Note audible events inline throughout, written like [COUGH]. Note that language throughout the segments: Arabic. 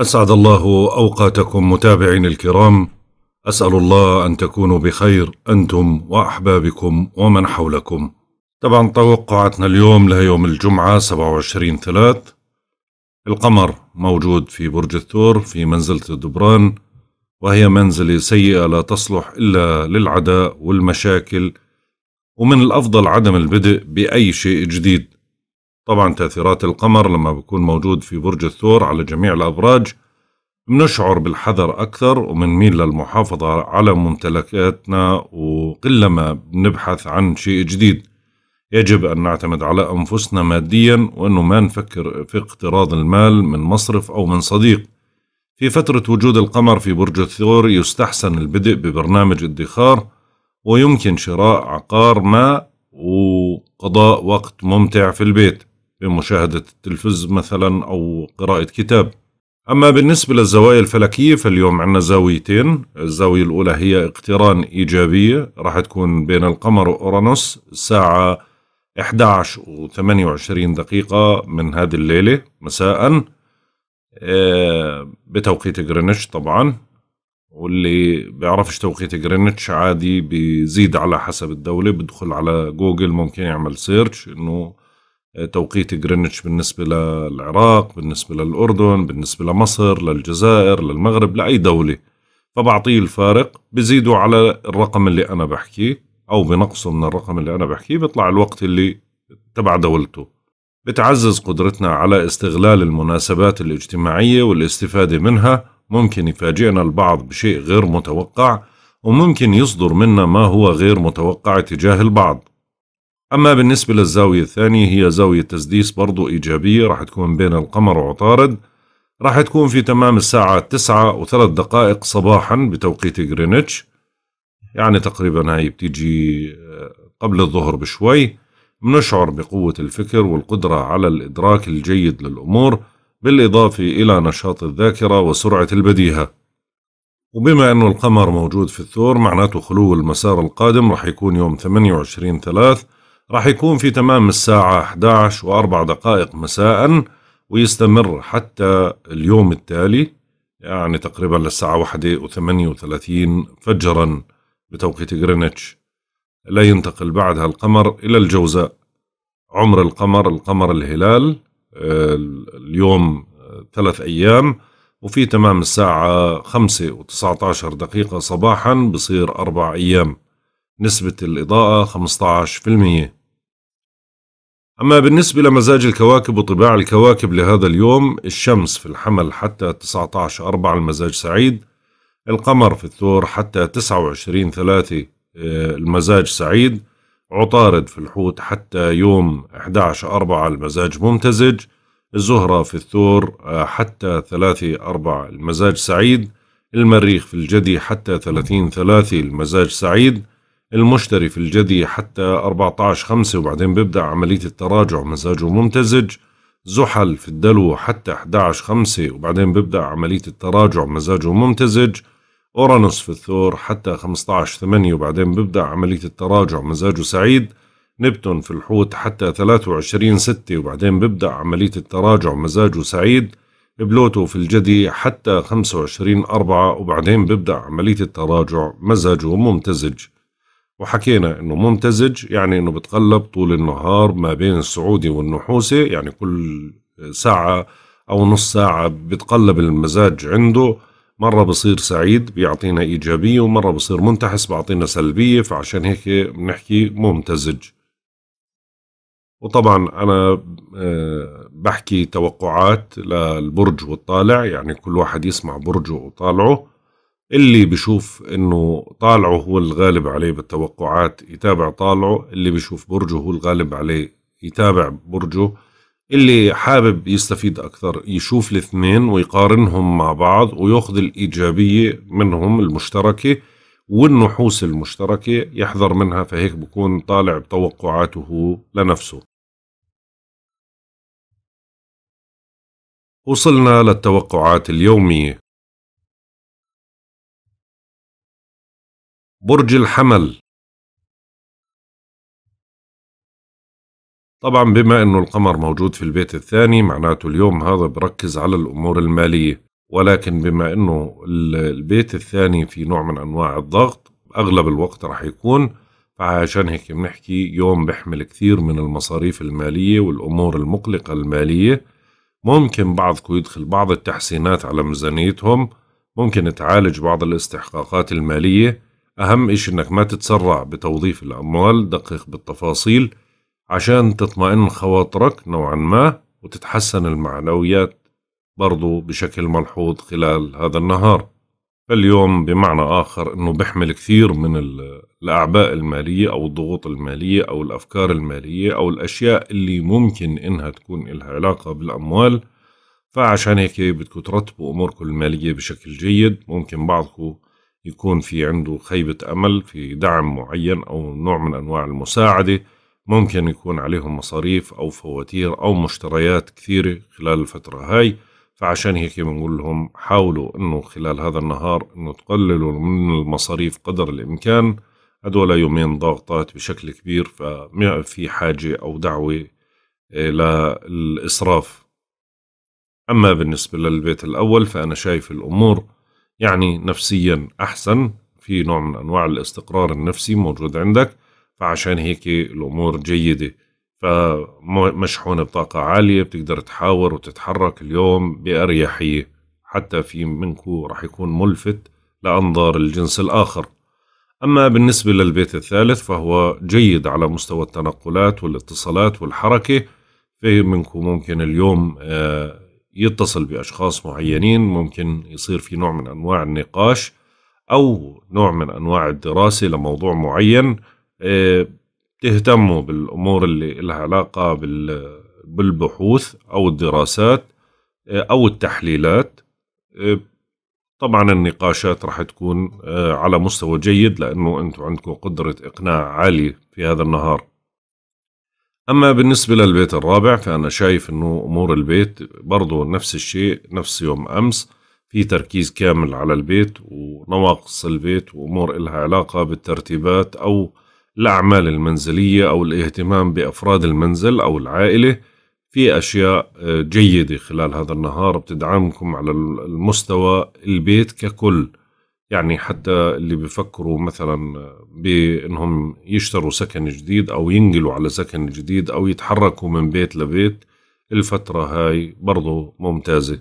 أسعد الله أوقاتكم متابعين الكرام أسأل الله أن تكونوا بخير أنتم وأحبابكم ومن حولكم طبعا توقعاتنا اليوم لها يوم الجمعة 27 ثلاث القمر موجود في برج الثور في منزلة الدبران وهي منزلة سيئة لا تصلح إلا للعداء والمشاكل ومن الأفضل عدم البدء بأي شيء جديد طبعا تأثيرات القمر لما بيكون موجود في برج الثور على جميع الأبراج بنشعر بالحذر أكثر وبنميل للمحافظة على ممتلكاتنا وقلما بنبحث عن شيء جديد يجب أن نعتمد على أنفسنا ماديا وأنه ما نفكر في اقتراض المال من مصرف أو من صديق في فترة وجود القمر في برج الثور يستحسن البدء ببرنامج ادخار ويمكن شراء عقار ما وقضاء وقت ممتع في البيت بمشاهدة التلفز مثلا أو قراءة كتاب أما بالنسبة للزوايا الفلكية فاليوم عندنا زاويتين الزاوية الأولى هي اقتران إيجابية راح تكون بين القمر وأورانوس الساعة 11 و 28 دقيقة من هذه الليلة مساء آه، بتوقيت غرينتش طبعا واللي بيعرفش توقيت غرينتش عادي بيزيد على حسب الدولة بدخل على جوجل ممكن يعمل سيرش انه توقيت جرينتش بالنسبة للعراق بالنسبة للأردن بالنسبة لمصر للجزائر للمغرب لأي دولة فبعطيه الفارق بزيدوا على الرقم اللي أنا بحكيه أو بنقصه من الرقم اللي أنا بحكيه بيطلع الوقت اللي تبع دولته بتعزز قدرتنا على استغلال المناسبات الاجتماعية والاستفادة منها ممكن يفاجئنا البعض بشيء غير متوقع وممكن يصدر منا ما هو غير متوقع تجاه البعض أما بالنسبة للزاوية الثانية هي زاوية تسديس برضو إيجابية راح تكون بين القمر وعطارد راح تكون في تمام الساعة تسعة وثلاث دقائق صباحا بتوقيت غرينتش يعني تقريبا هاي بتيجي آه، قبل الظهر بشوي بنشعر بقوة الفكر والقدرة على الإدراك الجيد للأمور بالإضافة إلى نشاط الذاكرة وسرعة البديهة وبما أنه القمر موجود في الثور معناته خلو المسار القادم رح يكون يوم 28 ثلاث راح يكون في تمام الساعة 11 وأربع دقائق مساء ويستمر حتى اليوم التالي يعني تقريبا للساعة واحدة وثمانية وثلاثين فجرا بتوقيت غرينتش لا ينتقل بعدها القمر إلى الجوزاء عمر القمر القمر الهلال اليوم ثلاث أيام وفي تمام الساعة خمسة وتسعة عشر دقيقة صباحا بصير أربع أيام نسبة الإضاءة خمسة عشر في المئة أما بالنسبة لمزاج الكواكب وطباع الكواكب لهذا اليوم الشمس في الحمل حتى 19 أربعة المزاج سعيد القمر في الثور حتى 29 ثلاثة آه، المزاج سعيد عطارد في الحوت حتى يوم 11 أربعة المزاج ممتزج الزهرة في الثور آه، حتى 3 4 المزاج سعيد المريخ في الجدي حتى 30 3 المزاج سعيد المشتري في الجدي حتى 14 5 وبعدين بيبدأ عملية التراجع مزاجه ممتزج زحل في الدلو حتى 11 5 وبعدين بيبدأ عملية التراجع مزاجه ممتزج أورانوس في الثور حتى 15 8 وبعدين بيبدأ عملية التراجع مزاجه سعيد نبتون في الحوت حتى 23 6 وبعدين بيبدأ عملية التراجع مزاجه سعيد بلوتو في الجدي حتى 25 4 وبعدين بيبدأ عملية التراجع مزاجه ممتزج وحكينا انه ممتزج يعني انه بتقلب طول النهار ما بين السعودي والنحوسي يعني كل ساعة او نص ساعة بتقلب المزاج عنده مرة بصير سعيد بيعطينا إيجابية ومرة بصير منتحس بيعطينا سلبية فعشان هيك بنحكي ممتزج وطبعا أنا آه، بحكي توقعات للبرج والطالع يعني كل واحد يسمع برجه وطالعه اللي بشوف انه طالعه هو الغالب عليه بالتوقعات يتابع طالعه اللي بشوف برجه هو الغالب عليه يتابع برجه اللي حابب يستفيد اكثر يشوف الاثنين ويقارنهم مع بعض وياخذ الايجابيه منهم المشتركه والنحوس المشتركه يحذر منها فهيك بكون طالع بتوقعاته لنفسه وصلنا للتوقعات اليوميه برج الحمل طبعا بما انه القمر موجود في البيت الثاني معناته اليوم هذا بركز على الامور الماليه ولكن بما انه البيت الثاني في نوع من انواع الضغط اغلب الوقت راح يكون فعشان هيك بنحكي يوم بحمل كثير من المصاريف الماليه والامور المقلقه الماليه ممكن بعضكم يدخل بعض التحسينات على ميزانيتهم ممكن تعالج بعض الاستحقاقات الماليه أهم إشي إنك ما تتسرع بتوظيف الأموال دقق بالتفاصيل عشان تطمئن خواطرك نوعا ما وتتحسن المعنويات برضو بشكل ملحوظ خلال هذا النهار فاليوم بمعنى آخر أنه بيحمل كثير من الأعباء المالية أو الضغوط المالية أو الأفكار المالية أو الأشياء اللي ممكن إنها تكون إلها علاقة بالأموال فعشان هيك بدكم ترتبوا أموركم المالية بشكل جيد ممكن بعضكم يكون في عنده خيبة أمل في دعم معين أو نوع من أنواع المساعدة ممكن يكون عليهم مصاريف أو فواتير أو مشتريات كثيرة خلال الفترة هاي فعشان هيك بنقول لهم حاولوا أنه خلال هذا النهار أنه تقللوا من المصاريف قدر الإمكان هدول يومين ضاغطات بشكل كبير فما في حاجة أو دعوة آه، للإسراف أما بالنسبة للبيت الأول فأنا شايف الأمور يعني نفسيا أحسن في نوع من أنواع الاستقرار النفسي موجود عندك فعشان هيك الأمور جيدة فمشحونة بطاقة عالية بتقدر تحاور وتتحرك اليوم بأريحية حتى في منكو رح يكون ملفت لأنظار الجنس الآخر أما بالنسبة للبيت الثالث فهو جيد على مستوى التنقلات والاتصالات والحركة في منكو ممكن اليوم آه، يتصل بأشخاص معينين ممكن يصير في نوع من أنواع النقاش أو نوع من أنواع الدراسة لموضوع معين آه، تهتموا بالأمور اللي لها علاقة بالبحوث أو الدراسات آه، أو التحليلات آه، طبعا النقاشات راح تكون على مستوى جيد لأنه أنتم عندكم قدرة إقناع عالية في هذا النهار أما بالنسبة للبيت الرابع فأنا شايف أنه أمور البيت برضه نفس الشيء نفس يوم أمس في تركيز كامل على البيت ونواقص البيت وأمور إلها علاقة بالترتيبات أو الأعمال المنزلية أو الاهتمام بأفراد المنزل أو العائلة في أشياء آه، جيدة خلال هذا النهار بتدعمكم على المستوى البيت ككل يعني حتى اللي بيفكروا مثلا بانهم يشتروا سكن جديد او ينقلوا على سكن جديد او يتحركوا من بيت لبيت الفترة هاي برضو ممتازة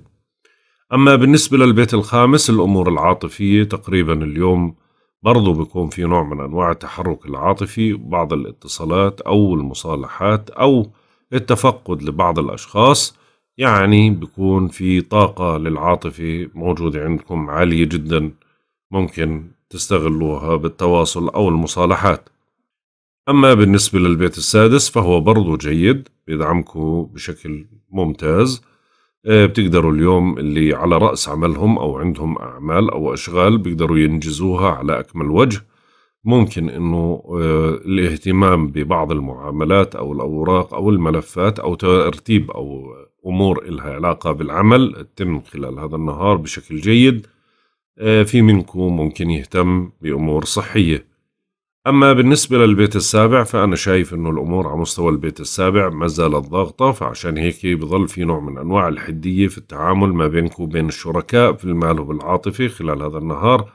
أما بالنسبة للبيت الخامس الأمور العاطفية تقريبا اليوم برضو بيكون في نوع من أنواع التحرك العاطفي بعض الاتصالات أو المصالحات أو التفقد لبعض الأشخاص يعني بيكون في طاقة للعاطفة موجودة عندكم عالية جداً ممكن تستغلوها بالتواصل أو المصالحات أما بالنسبة للبيت السادس فهو برضو جيد بيدعمكم بشكل ممتاز آه، بتقدروا اليوم اللي على رأس عملهم أو عندهم أعمال أو أشغال بيقدروا ينجزوها على أكمل وجه ممكن أنه آه، الاهتمام ببعض المعاملات أو الأوراق أو الملفات أو ترتيب أو أمور إلها علاقة بالعمل تتم خلال هذا النهار بشكل جيد آه، في منكم ممكن يهتم بأمور صحية أما بالنسبة للبيت السابع فأنا شايف أنه الأمور على مستوى البيت السابع ما زالت ضاغطة فعشان هيك بظل في نوع من أنواع الحدية في التعامل ما بينك وبين الشركاء في المال وبالعاطفة خلال هذا النهار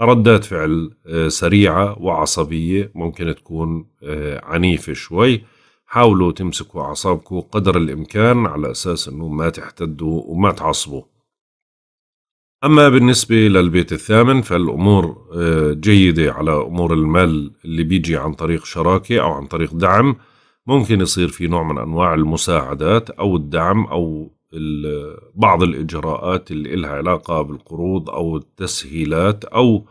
ردات فعل آه، سريعة وعصبية ممكن تكون آه، عنيفة شوي حاولوا تمسكوا أعصابكم قدر الإمكان على أساس أنه ما تحتدوا وما تعصبوا أما بالنسبة للبيت الثامن فالأمور آه، جيدة على أمور المال اللي بيجي عن طريق شراكة أو عن طريق دعم ممكن يصير في نوع من أنواع المساعدات أو الدعم أو بعض الإجراءات اللي إلها علاقة بالقروض أو التسهيلات أو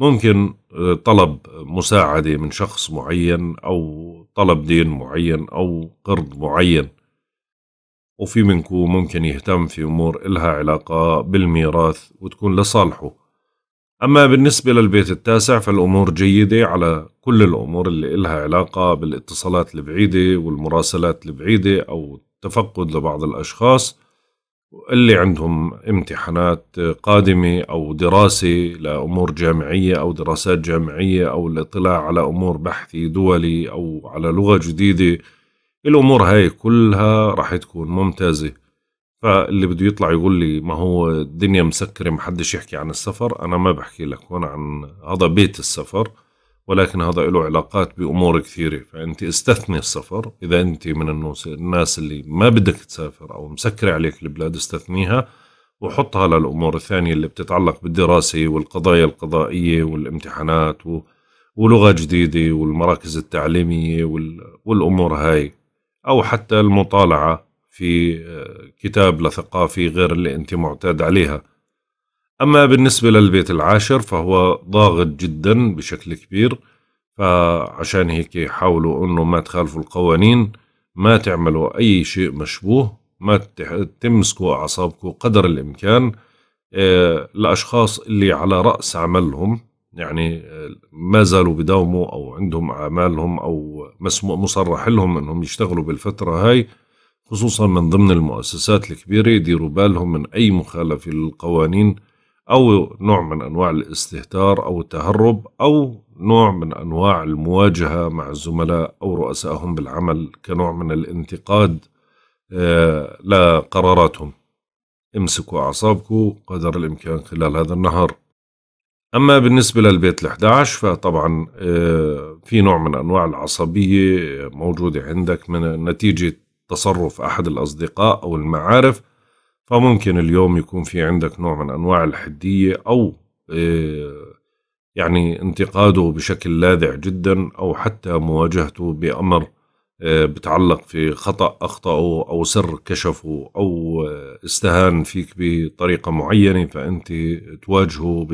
ممكن آه، طلب مساعدة من شخص معين أو طلب دين معين أو قرض معين وفي منكو ممكن يهتم في أمور إلها علاقة بالميراث وتكون لصالحه أما بالنسبة للبيت التاسع فالأمور جيدة على كل الأمور اللي إلها علاقة بالاتصالات البعيدة والمراسلات البعيدة أو التفقد لبعض الأشخاص اللي عندهم امتحانات قادمة أو دراسة لأمور جامعية أو دراسات جامعية أو الاطلاع على أمور بحثي دولي أو على لغة جديدة الامور هاي كلها راح تكون ممتازه فاللي بده يطلع يقول لي ما هو الدنيا مسكره ما حدش يحكي عن السفر انا ما بحكي لك هون عن هذا بيت السفر ولكن هذا له علاقات بامور كثيره فانت استثني السفر اذا انت من الناس اللي ما بدك تسافر او مسكره عليك البلاد استثنيها وحطها للامور الثانيه اللي بتتعلق بالدراسه والقضايا القضائيه والامتحانات و... ولغه جديده والمراكز التعليميه وال... والامور هاي أو حتى المطالعة في آه، كتاب لثقافي غير اللي أنت معتاد عليها أما بالنسبة للبيت العاشر فهو ضاغط جدا بشكل كبير فعشان هيك يحاولوا أنه ما تخالفوا القوانين ما تعملوا أي شيء مشبوه ما تمسكوا أعصابكم قدر الإمكان آه، الأشخاص اللي على رأس عملهم يعني ما زالوا بداوموا او عندهم اعمالهم او مصرح لهم انهم يشتغلوا بالفتره هاي خصوصا من ضمن المؤسسات الكبيره يديروا بالهم من اي مخالفه للقوانين او نوع من انواع الاستهتار او التهرب او نوع من انواع المواجهه مع الزملاء او رؤسائهم بالعمل كنوع من الانتقاد آه، لقراراتهم امسكوا اعصابكم قدر الامكان خلال هذا النهار أما بالنسبة للبيت ال11 فطبعا آه، في نوع من أنواع العصبية موجودة عندك من نتيجة تصرف أحد الأصدقاء أو المعارف فممكن اليوم يكون في عندك نوع من أنواع الحدية أو آه، يعني انتقاده بشكل لاذع جدا أو حتى مواجهته بأمر آه، بتعلق في خطأ أخطأه أو سر كشفه أو استهان فيك بطريقة معينة فأنت تواجهه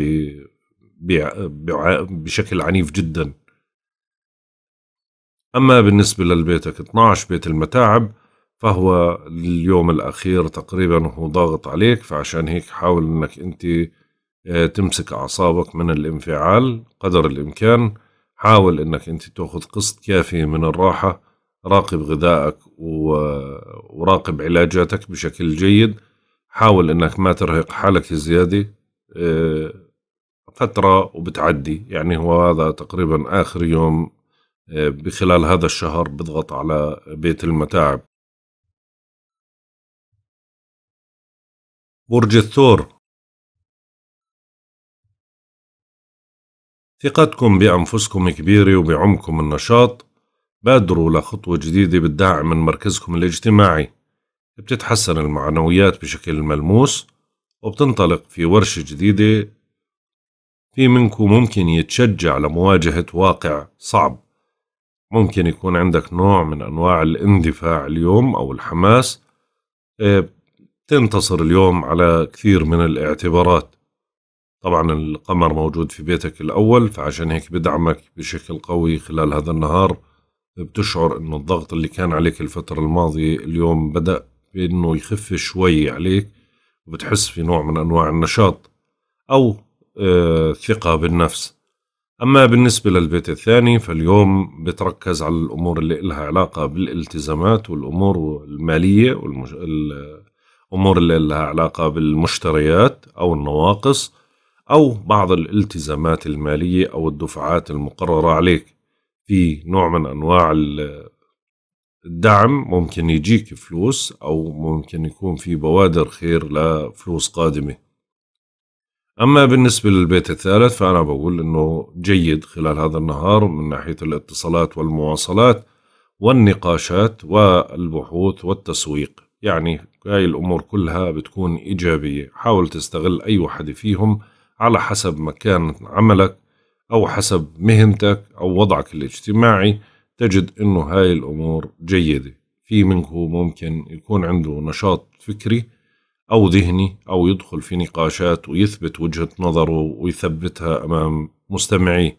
بشكل عنيف جدا أما بالنسبة للبيتك 12 بيت المتاعب فهو اليوم الأخير تقريبا هو ضاغط عليك فعشان هيك حاول أنك أنت آه، تمسك أعصابك من الانفعال قدر الإمكان حاول أنك أنت تأخذ قسط كافي من الراحة راقب غذائك وراقب علاجاتك بشكل جيد حاول أنك ما ترهق حالك زيادة آه، فترة وبتعدي يعني هو هذا تقريبا آخر يوم آه، بخلال هذا الشهر بضغط على بيت المتاعب برج الثور ثقتكم بأنفسكم كبيرة وبعمكم النشاط بادروا لخطوة جديدة بالدعم من مركزكم الاجتماعي بتتحسن المعنويات بشكل ملموس وبتنطلق في ورشة جديدة في منكم ممكن يتشجع لمواجهة واقع صعب ممكن يكون عندك نوع من أنواع الاندفاع اليوم أو الحماس إيه، تنتصر اليوم على كثير من الاعتبارات طبعا القمر موجود في بيتك الأول فعشان هيك بدعمك بشكل قوي خلال هذا النهار بتشعر أنه الضغط اللي كان عليك الفترة الماضية اليوم بدأ بأنه يخف شوي عليك وبتحس في نوع من أنواع النشاط أو آه، ثقة بالنفس أما بالنسبة للبيت الثاني فاليوم بتركز على الأمور اللي إلها علاقة بالالتزامات والأمور المالية والأمور اللي إلها علاقة بالمشتريات أو النواقص أو بعض الالتزامات المالية أو الدفعات المقررة عليك في نوع من أنواع الدعم ممكن يجيك فلوس أو ممكن يكون في بوادر خير لفلوس قادمة أما بالنسبة للبيت الثالث فأنا بقول أنه جيد خلال هذا النهار من ناحية الاتصالات والمواصلات والنقاشات والبحوث والتسويق يعني هاي الأمور كلها بتكون إيجابية حاول تستغل أي وحدة فيهم على حسب مكان عملك أو حسب مهنتك أو وضعك الاجتماعي تجد أنه هاي الأمور جيدة في منكم ممكن يكون عنده نشاط فكري أو ذهني أو يدخل في نقاشات ويثبت وجهة نظره ويثبتها أمام مستمعيه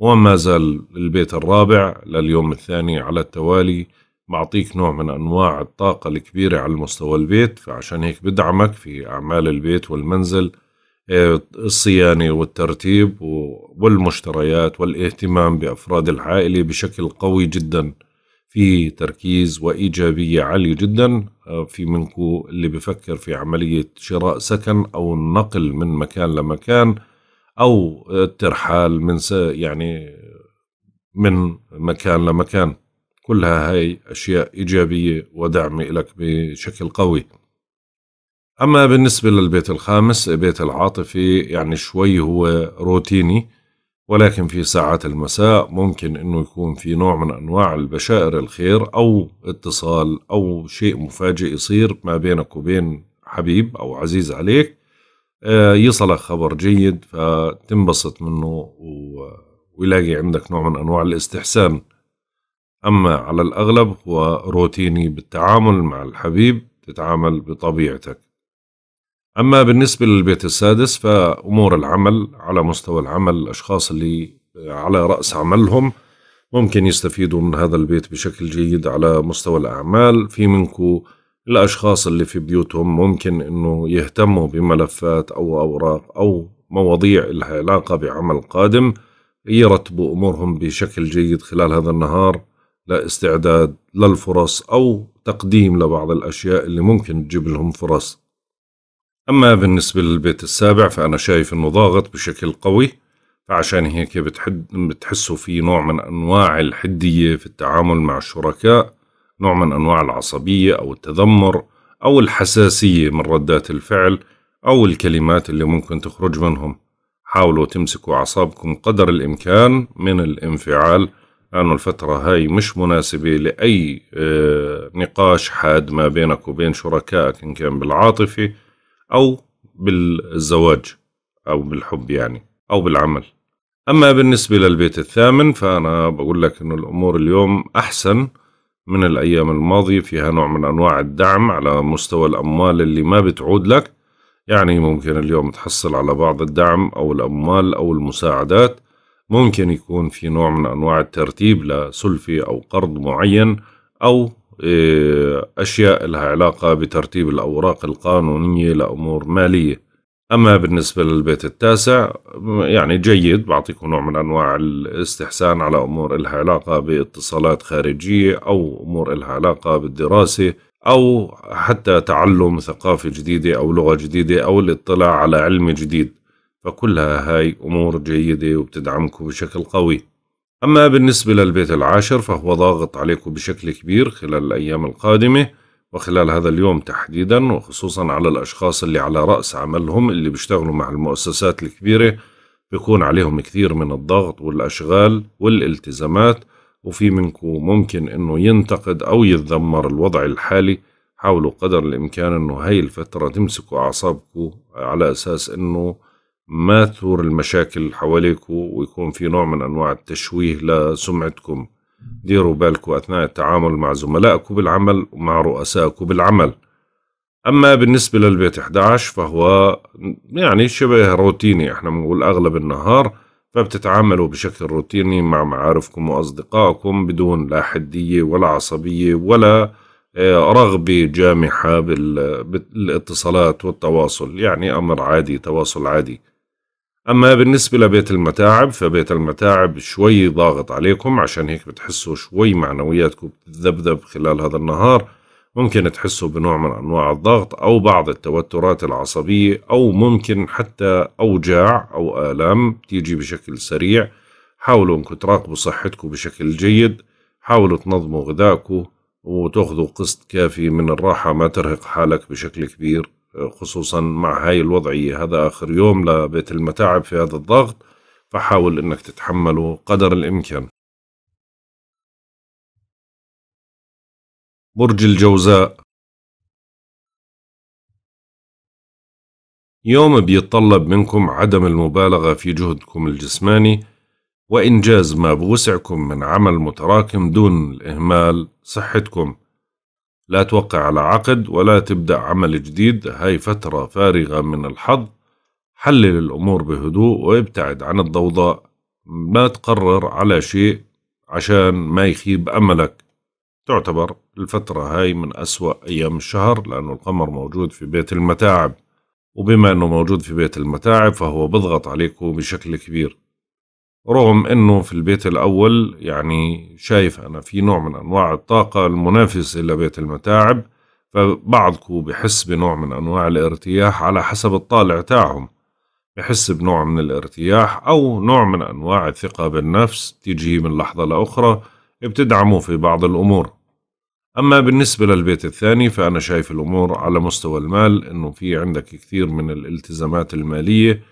وما زال البيت الرابع لليوم الثاني على التوالي معطيك نوع من أنواع الطاقة الكبيرة على مستوى البيت فعشان هيك بدعمك في أعمال البيت والمنزل آه، الصيانة والترتيب والمشتريات والاهتمام بأفراد العائلة بشكل قوي جداً في تركيز وإيجابية عالية جدا آه، في منكو اللي بفكر في عملية شراء سكن أو النقل من مكان لمكان أو الترحال من س... يعني من مكان لمكان كلها هاي أشياء إيجابية ودعم لك بشكل قوي أما بالنسبة للبيت الخامس بيت العاطفي يعني شوي هو روتيني ولكن في ساعات المساء ممكن أنه يكون في نوع من أنواع البشائر الخير أو اتصال أو شيء مفاجئ يصير ما بينك وبين حبيب أو عزيز عليك آه، يصلك خبر جيد فتنبسط منه ويلاقي عندك نوع من أنواع الاستحسان أما على الأغلب هو روتيني بالتعامل مع الحبيب تتعامل بطبيعتك أما بالنسبة للبيت السادس فأمور العمل على مستوى العمل الأشخاص اللي على رأس عملهم ممكن يستفيدوا من هذا البيت بشكل جيد على مستوى الأعمال في منكو الأشخاص اللي في بيوتهم ممكن أنه يهتموا بملفات أو أوراق أو مواضيع لها علاقة بعمل قادم يرتبوا أمورهم بشكل جيد خلال هذا النهار لاستعداد للفرص أو تقديم لبعض الأشياء اللي ممكن تجيب لهم فرص أما بالنسبة للبيت السابع فأنا شايف أنه ضاغط بشكل قوي فعشان هيك بتحد بتحسوا في نوع من أنواع الحدية في التعامل مع الشركاء نوع من أنواع العصبية أو التذمر أو الحساسية من ردات الفعل أو الكلمات اللي ممكن تخرج منهم حاولوا تمسكوا أعصابكم قدر الإمكان من الانفعال لأنه الفترة هاي مش مناسبة لأي آه، نقاش حاد ما بينك وبين شركائك إن كان بالعاطفة أو بالزواج أو بالحب يعني أو بالعمل أما بالنسبة للبيت الثامن فأنا بقول لك أنه الأمور اليوم أحسن من الأيام الماضية فيها نوع من أنواع الدعم على مستوى الأموال اللي ما بتعود لك يعني ممكن اليوم تحصل على بعض الدعم أو الأموال أو المساعدات ممكن يكون في نوع من أنواع الترتيب لسلفي أو قرض معين أو إيه، أشياء لها علاقة بترتيب الأوراق القانونية لأمور مالية أما بالنسبة للبيت التاسع يعني جيد بعطيكم نوع من أنواع الاستحسان على أمور لها علاقة باتصالات خارجية أو أمور لها علاقة بالدراسة أو حتى تعلم ثقافة جديدة أو لغة جديدة أو الاطلاع على علم جديد فكلها هاي أمور جيدة وبتدعمكم بشكل قوي أما بالنسبة للبيت العاشر فهو ضاغط عليكم بشكل كبير خلال الأيام القادمة وخلال هذا اليوم تحديدا وخصوصا على الأشخاص اللي على رأس عملهم اللي بيشتغلوا مع المؤسسات الكبيرة بيكون عليهم كثير من الضغط والأشغال والالتزامات وفي منكم ممكن أنه ينتقد أو يتذمر الوضع الحالي حاولوا قدر الإمكان أنه هاي الفترة تمسكوا أعصابكم على أساس أنه ما تثور المشاكل حواليكم ويكون في نوع من أنواع التشويه لسمعتكم ديروا بالكم أثناء التعامل مع زملائكم بالعمل ومع رؤسائكم بالعمل أما بالنسبة للبيت 11 فهو يعني شبه روتيني احنا بنقول أغلب النهار فبتتعاملوا بشكل روتيني مع معارفكم وأصدقائكم بدون لا حدية ولا عصبية ولا آه، رغبة جامحة بالاتصالات والتواصل يعني أمر عادي تواصل عادي أما بالنسبة لبيت المتاعب فبيت المتاعب شوي ضاغط عليكم عشان هيك بتحسوا شوي معنوياتكم بتذبذب خلال هذا النهار ممكن تحسوا بنوع من أنواع الضغط أو بعض التوترات العصبية أو ممكن حتى أوجاع أو آلام تيجي بشكل سريع حاولوا أنكم تراقبوا صحتكم بشكل جيد حاولوا تنظموا غذائكم وتاخذوا قسط كافي من الراحة ما ترهق حالك بشكل كبير خصوصا مع هاي الوضعية هذا آخر يوم لبيت المتاعب في هذا الضغط فحاول أنك تتحمله قدر الإمكان برج الجوزاء يوم بيتطلب منكم عدم المبالغة في جهدكم الجسماني وإنجاز ما بوسعكم من عمل متراكم دون الإهمال صحتكم لا توقع على عقد ولا تبدأ عمل جديد هاي فترة فارغة من الحظ حلل الأمور بهدوء وابتعد عن الضوضاء ما تقرر على شيء عشان ما يخيب أملك تعتبر الفترة هاي من أسوأ أيام الشهر لأنه القمر موجود في بيت المتاعب وبما أنه موجود في بيت المتاعب فهو بضغط عليكم بشكل كبير رغم انه في البيت الاول يعني شايف انا في نوع من انواع الطاقة المنافسة لبيت المتاعب فبعضكم بحس بنوع من انواع الارتياح على حسب الطالع تاعهم بحس بنوع من الارتياح او نوع من انواع الثقة بالنفس تيجي من لحظة لاخرى بتدعمه في بعض الامور أما بالنسبة للبيت الثاني فأنا شايف الأمور على مستوى المال إنه في عندك كثير من الالتزامات المالية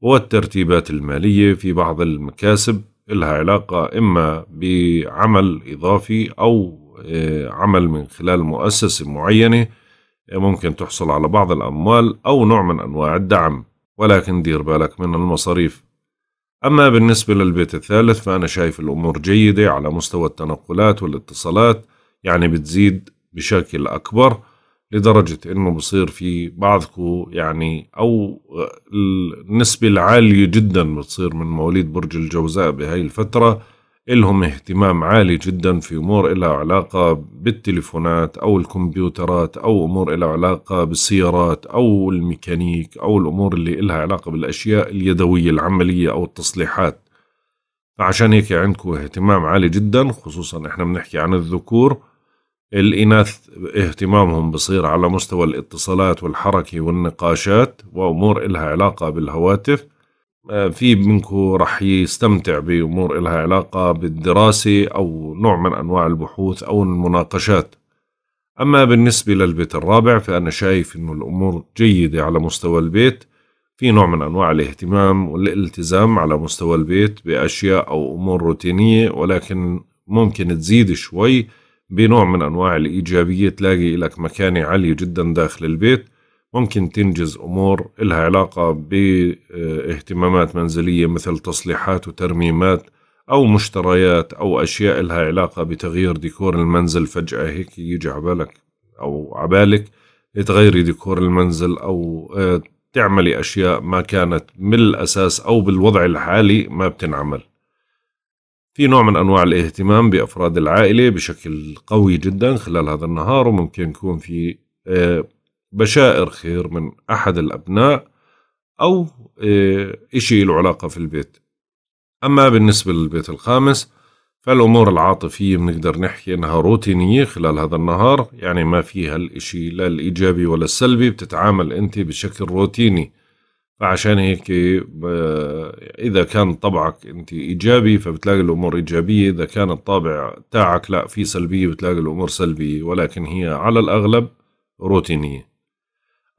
والترتيبات المالية في بعض المكاسب لها علاقة إما بعمل إضافي أو آه، عمل من خلال مؤسسة معينة آه، ممكن تحصل على بعض الأموال أو نوع من أنواع الدعم ولكن دير بالك من المصاريف أما بالنسبة للبيت الثالث فأنا شايف الأمور جيدة على مستوى التنقلات والاتصالات يعني بتزيد بشكل أكبر لدرجة انه بصير في بعضكو يعني او النسبة العالية جدا بتصير من مواليد برج الجوزاء بهاي الفترة إلهم اهتمام عالي جدا في أمور إلها علاقة بالتليفونات أو الكمبيوترات أو أمور إلها علاقة بالسيارات أو الميكانيك أو الأمور اللي إلها علاقة بالأشياء اليدوية العملية أو التصليحات فعشان هيك عندكم اهتمام عالي جدا خصوصا إحنا بنحكي عن الذكور الإناث اهتمامهم بصير على مستوى الاتصالات والحركة والنقاشات وأمور إلها علاقة بالهواتف آه، في منكم رح يستمتع بأمور إلها علاقة بالدراسة أو نوع من أنواع البحوث أو المناقشات أما بالنسبة للبيت الرابع فأنا شايف أنه الأمور جيدة على مستوى البيت في نوع من أنواع الاهتمام والالتزام على مستوى البيت بأشياء أو أمور روتينية ولكن ممكن تزيد شوي بنوع من أنواع الإيجابية تلاقي لك مكانة عالية جدا داخل البيت ممكن تنجز أمور إلها علاقة باهتمامات منزلية مثل تصليحات وترميمات أو مشتريات أو أشياء إلها علاقة بتغيير ديكور المنزل فجأة هيك يجي عبالك أو عبالك تغيري ديكور المنزل أو آه، تعملي أشياء ما كانت من الأساس أو بالوضع الحالي ما بتنعمل في نوع من أنواع الاهتمام بأفراد العائلة بشكل قوي جدا خلال هذا النهار وممكن يكون في آه، بشائر خير من أحد الأبناء أو آه، إشي له علاقة في البيت أما بالنسبة للبيت الخامس فالأمور العاطفية بنقدر نحكي إنها روتينية خلال هذا النهار يعني ما فيها الإشي لا الإيجابي ولا السلبي بتتعامل أنت بشكل روتيني فعشان هيك اذا كان طبعك انت ايجابي فبتلاقي الامور ايجابيه اذا كان الطابع تاعك لا في سلبيه بتلاقي الامور سلبيه ولكن هي على الاغلب روتينيه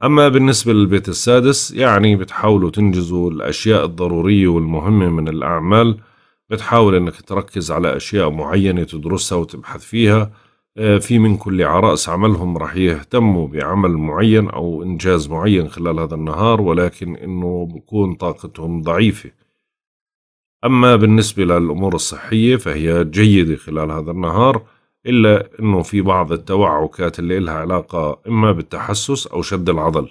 اما بالنسبه للبيت السادس يعني بتحاولوا تنجزوا الاشياء الضروريه والمهمه من الاعمال بتحاول انك تركز على اشياء معينه تدرسها وتبحث فيها آه، في من كل عرأس عملهم راح يهتموا بعمل معين أو إنجاز معين خلال هذا النهار ولكن إنه بكون طاقتهم ضعيفة أما بالنسبة للأمور الصحية فهي جيدة خلال هذا النهار إلا أنه في بعض التوعكات اللي إلها علاقة إما بالتحسس أو شد العضل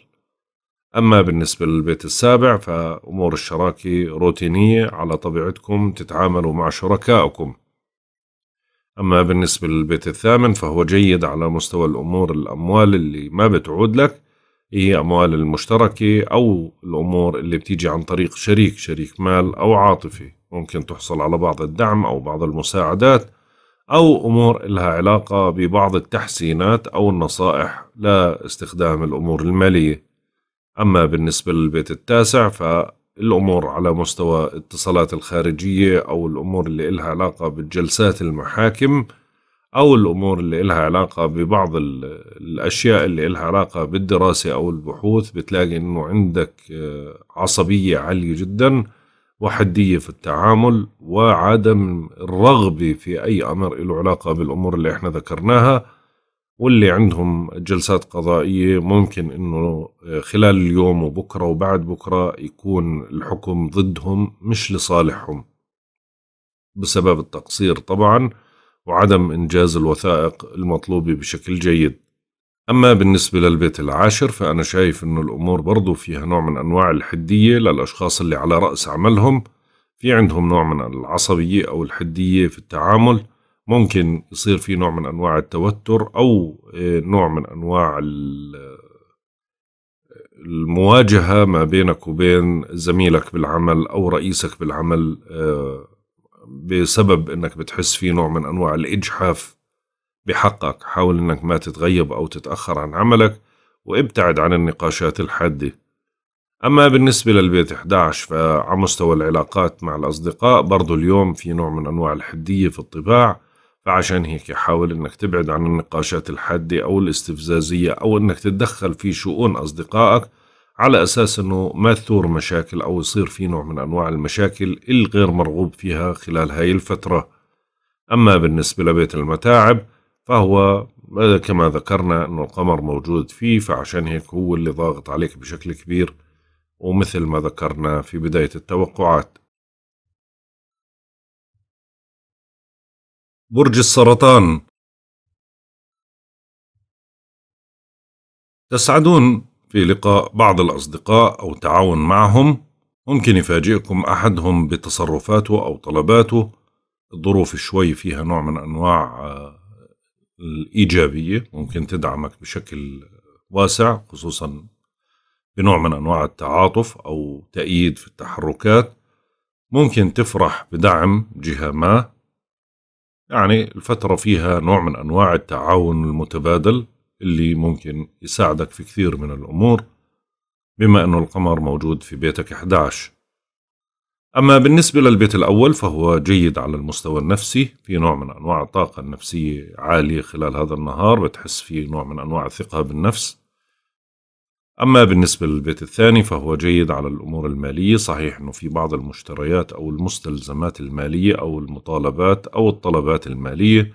أما بالنسبة للبيت السابع فأمور الشراكة روتينية على طبيعتكم تتعاملوا مع شركائكم أما بالنسبة للبيت الثامن فهو جيد على مستوى الأمور الأموال اللي ما بتعود لك هي أموال المشتركة أو الأمور اللي بتيجي عن طريق شريك شريك مال أو عاطفي ممكن تحصل على بعض الدعم أو بعض المساعدات أو أمور لها علاقة ببعض التحسينات أو النصائح لاستخدام الأمور المالية أما بالنسبة للبيت التاسع ف الأمور على مستوى اتصالات الخارجية أو الأمور اللي إلها علاقة بجلسات المحاكم أو الأمور اللي إلها علاقة ببعض الأشياء اللي إلها علاقة بالدراسة أو البحوث بتلاقي أنه عندك آه، عصبية عالية جدا وحدية في التعامل وعدم الرغبة في أي أمر له علاقة بالأمور اللي إحنا ذكرناها واللي عندهم جلسات قضائية ممكن أنه آه، خلال اليوم وبكرة وبعد بكرة يكون الحكم ضدهم مش لصالحهم بسبب التقصير طبعا وعدم إنجاز الوثائق المطلوبة بشكل جيد أما بالنسبة للبيت العاشر فأنا شايف أنه الأمور برضو فيها نوع من أنواع الحدية للأشخاص اللي على رأس عملهم في عندهم نوع من العصبية أو الحدية في التعامل ممكن يصير في نوع من انواع التوتر او آه، نوع من انواع آه، المواجهه ما بينك وبين زميلك بالعمل او رئيسك بالعمل آه، بسبب انك بتحس في نوع من انواع الاجحاف بحقك حاول انك ما تتغيب او تتاخر عن عملك وابتعد عن النقاشات الحاده أما بالنسبة للبيت 11 فعلى مستوى العلاقات مع الأصدقاء برضو اليوم في نوع من أنواع الحدية في الطباع فعشان هيك حاول انك تبعد عن النقاشات الحاده او الاستفزازيه او انك تتدخل في شؤون اصدقائك على اساس انه ما تثور مشاكل او يصير في نوع من انواع المشاكل الغير مرغوب فيها خلال هاي الفتره. اما بالنسبه لبيت المتاعب فهو كما ذكرنا انه القمر موجود فيه فعشان هيك هو اللي ضاغط عليك بشكل كبير ومثل ما ذكرنا في بدايه التوقعات. برج السرطان تسعدون في لقاء بعض الأصدقاء أو تعاون معهم ممكن يفاجئكم أحدهم بتصرفاته أو طلباته الظروف شوي فيها نوع من أنواع آه، الإيجابية ممكن تدعمك بشكل واسع خصوصا بنوع من أنواع التعاطف أو تأييد في التحركات ممكن تفرح بدعم جهة ما يعني الفترة فيها نوع من أنواع التعاون المتبادل اللي ممكن يساعدك في كثير من الأمور بما أنه القمر موجود في بيتك 11 أما بالنسبة للبيت الأول فهو جيد على المستوى النفسي في نوع من أنواع الطاقة النفسية عالية خلال هذا النهار بتحس فيه نوع من أنواع الثقة بالنفس أما بالنسبة للبيت الثاني فهو جيد على الأمور المالية صحيح أنه في بعض المشتريات أو المستلزمات المالية أو المطالبات أو الطلبات المالية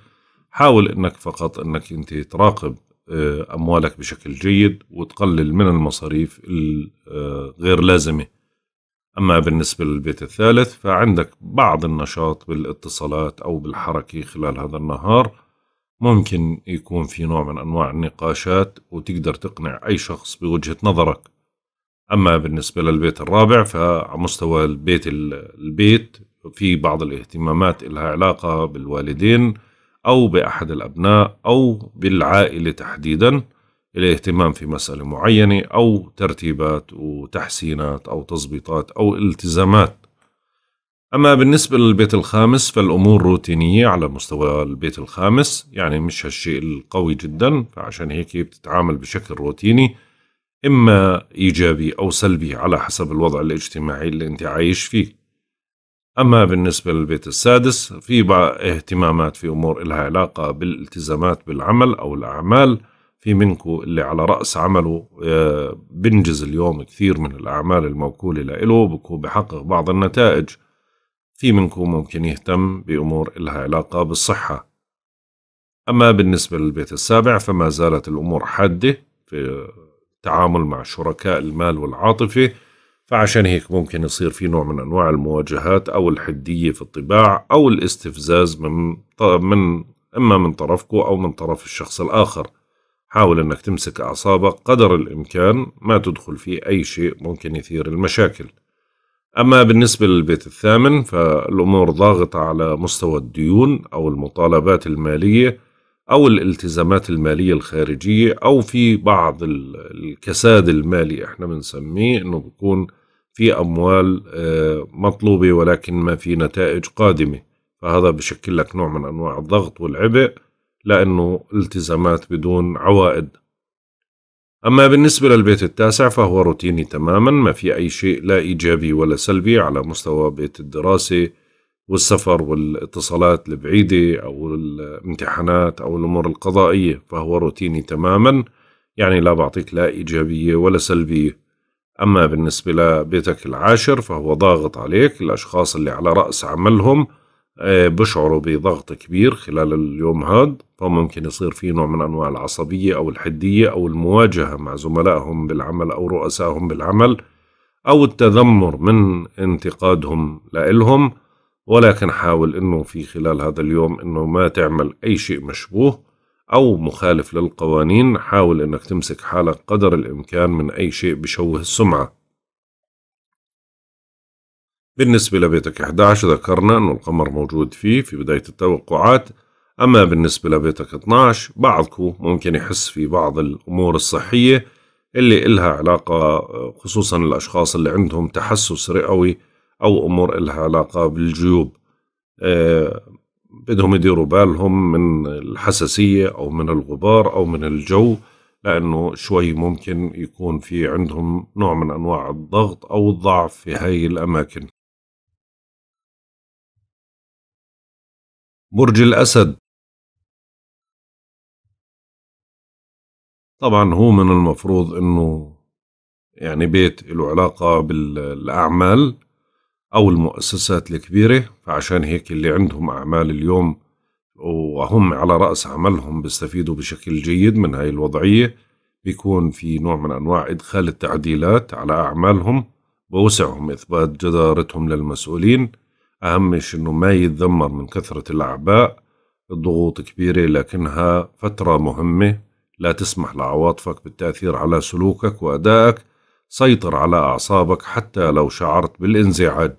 حاول أنك فقط أنك أنت تراقب آه، أموالك بشكل جيد وتقلل من المصاريف الغير آه، لازمة أما بالنسبة للبيت الثالث فعندك بعض النشاط بالاتصالات أو بالحركة خلال هذا النهار ممكن يكون في نوع من أنواع النقاشات وتقدر تقنع أي شخص بوجهة نظرك أما بالنسبة للبيت الرابع فعلى مستوى البيت البيت في بعض الاهتمامات لها علاقة بالوالدين أو بأحد الأبناء أو بالعائلة تحديدا الاهتمام في مسألة معينة أو ترتيبات وتحسينات أو تظبيطات أو التزامات أما بالنسبة للبيت الخامس فالأمور روتينية على مستوى البيت الخامس يعني مش هالشيء القوي جدا فعشان هيك بتتعامل بشكل روتيني إما إيجابي أو سلبي على حسب الوضع الاجتماعي اللي أنت عايش فيه أما بالنسبة للبيت السادس في بعض اهتمامات في أمور إلها علاقة بالالتزامات بالعمل أو الأعمال في منكو اللي على رأس عمله آه، بنجز اليوم كثير من الأعمال الموكولة له بكون بحقق بعض النتائج في منكم ممكن يهتم بأمور إلها علاقة بالصحة أما بالنسبة للبيت السابع فما زالت الأمور حادة في التعامل مع شركاء المال والعاطفة فعشان هيك ممكن يصير في نوع من أنواع المواجهات أو الحدية في الطباع أو الاستفزاز من, من إما من طرفكم أو من طرف الشخص الآخر حاول أنك تمسك أعصابك قدر الإمكان ما تدخل في أي شيء ممكن يثير المشاكل أما بالنسبة للبيت الثامن فالأمور ضاغطة على مستوى الديون أو المطالبات المالية أو الالتزامات المالية الخارجية أو في بعض الكساد المالي إحنا بنسميه إنه بيكون في أموال آه، مطلوبة ولكن ما في نتائج قادمة فهذا بشكل لك نوع من أنواع الضغط والعبء لأنه التزامات بدون عوائد أما بالنسبة للبيت التاسع فهو روتيني تماما ما في أي شيء لا إيجابي ولا سلبي على مستوى بيت الدراسة والسفر والاتصالات البعيدة أو الامتحانات أو الأمور القضائية فهو روتيني تماما يعني لا بعطيك لا إيجابية ولا سلبية أما بالنسبة لبيتك العاشر فهو ضاغط عليك الأشخاص اللي على رأس عملهم آه، بشعروا بضغط كبير خلال اليوم هاد فممكن يصير في نوع من أنواع العصبية أو الحدية أو المواجهة مع زملائهم بالعمل أو رؤسائهم بالعمل أو التذمر من انتقادهم لإلهم ولكن حاول أنه في خلال هذا اليوم أنه ما تعمل أي شيء مشبوه أو مخالف للقوانين حاول أنك تمسك حالك قدر الإمكان من أي شيء بشوه السمعة بالنسبة لبيتك 11 ذكرنا أنه القمر موجود فيه في بداية التوقعات أما بالنسبة لبيتك 12 بعضكم ممكن يحس في بعض الأمور الصحية اللي إلها علاقة خصوصا الأشخاص اللي عندهم تحسس رئوي أو أمور إلها علاقة بالجيوب أه بدهم يديروا بالهم من الحساسية أو من الغبار أو من الجو لأنه شوي ممكن يكون في عندهم نوع من أنواع الضغط أو الضعف في هاي الأماكن برج الأسد طبعا هو من المفروض أنه يعني بيت له علاقة بالأعمال أو المؤسسات الكبيرة فعشان هيك اللي عندهم أعمال اليوم وهم على رأس عملهم بيستفيدوا بشكل جيد من هاي الوضعية بيكون في نوع من أنواع إدخال التعديلات على أعمالهم بوسعهم إثبات جدارتهم للمسؤولين أهمش أنه ما يتذمر من كثرة الأعباء الضغوط كبيرة لكنها فترة مهمة لا تسمح لعواطفك بالتأثير على سلوكك وأدائك سيطر على أعصابك حتى لو شعرت بالانزعاج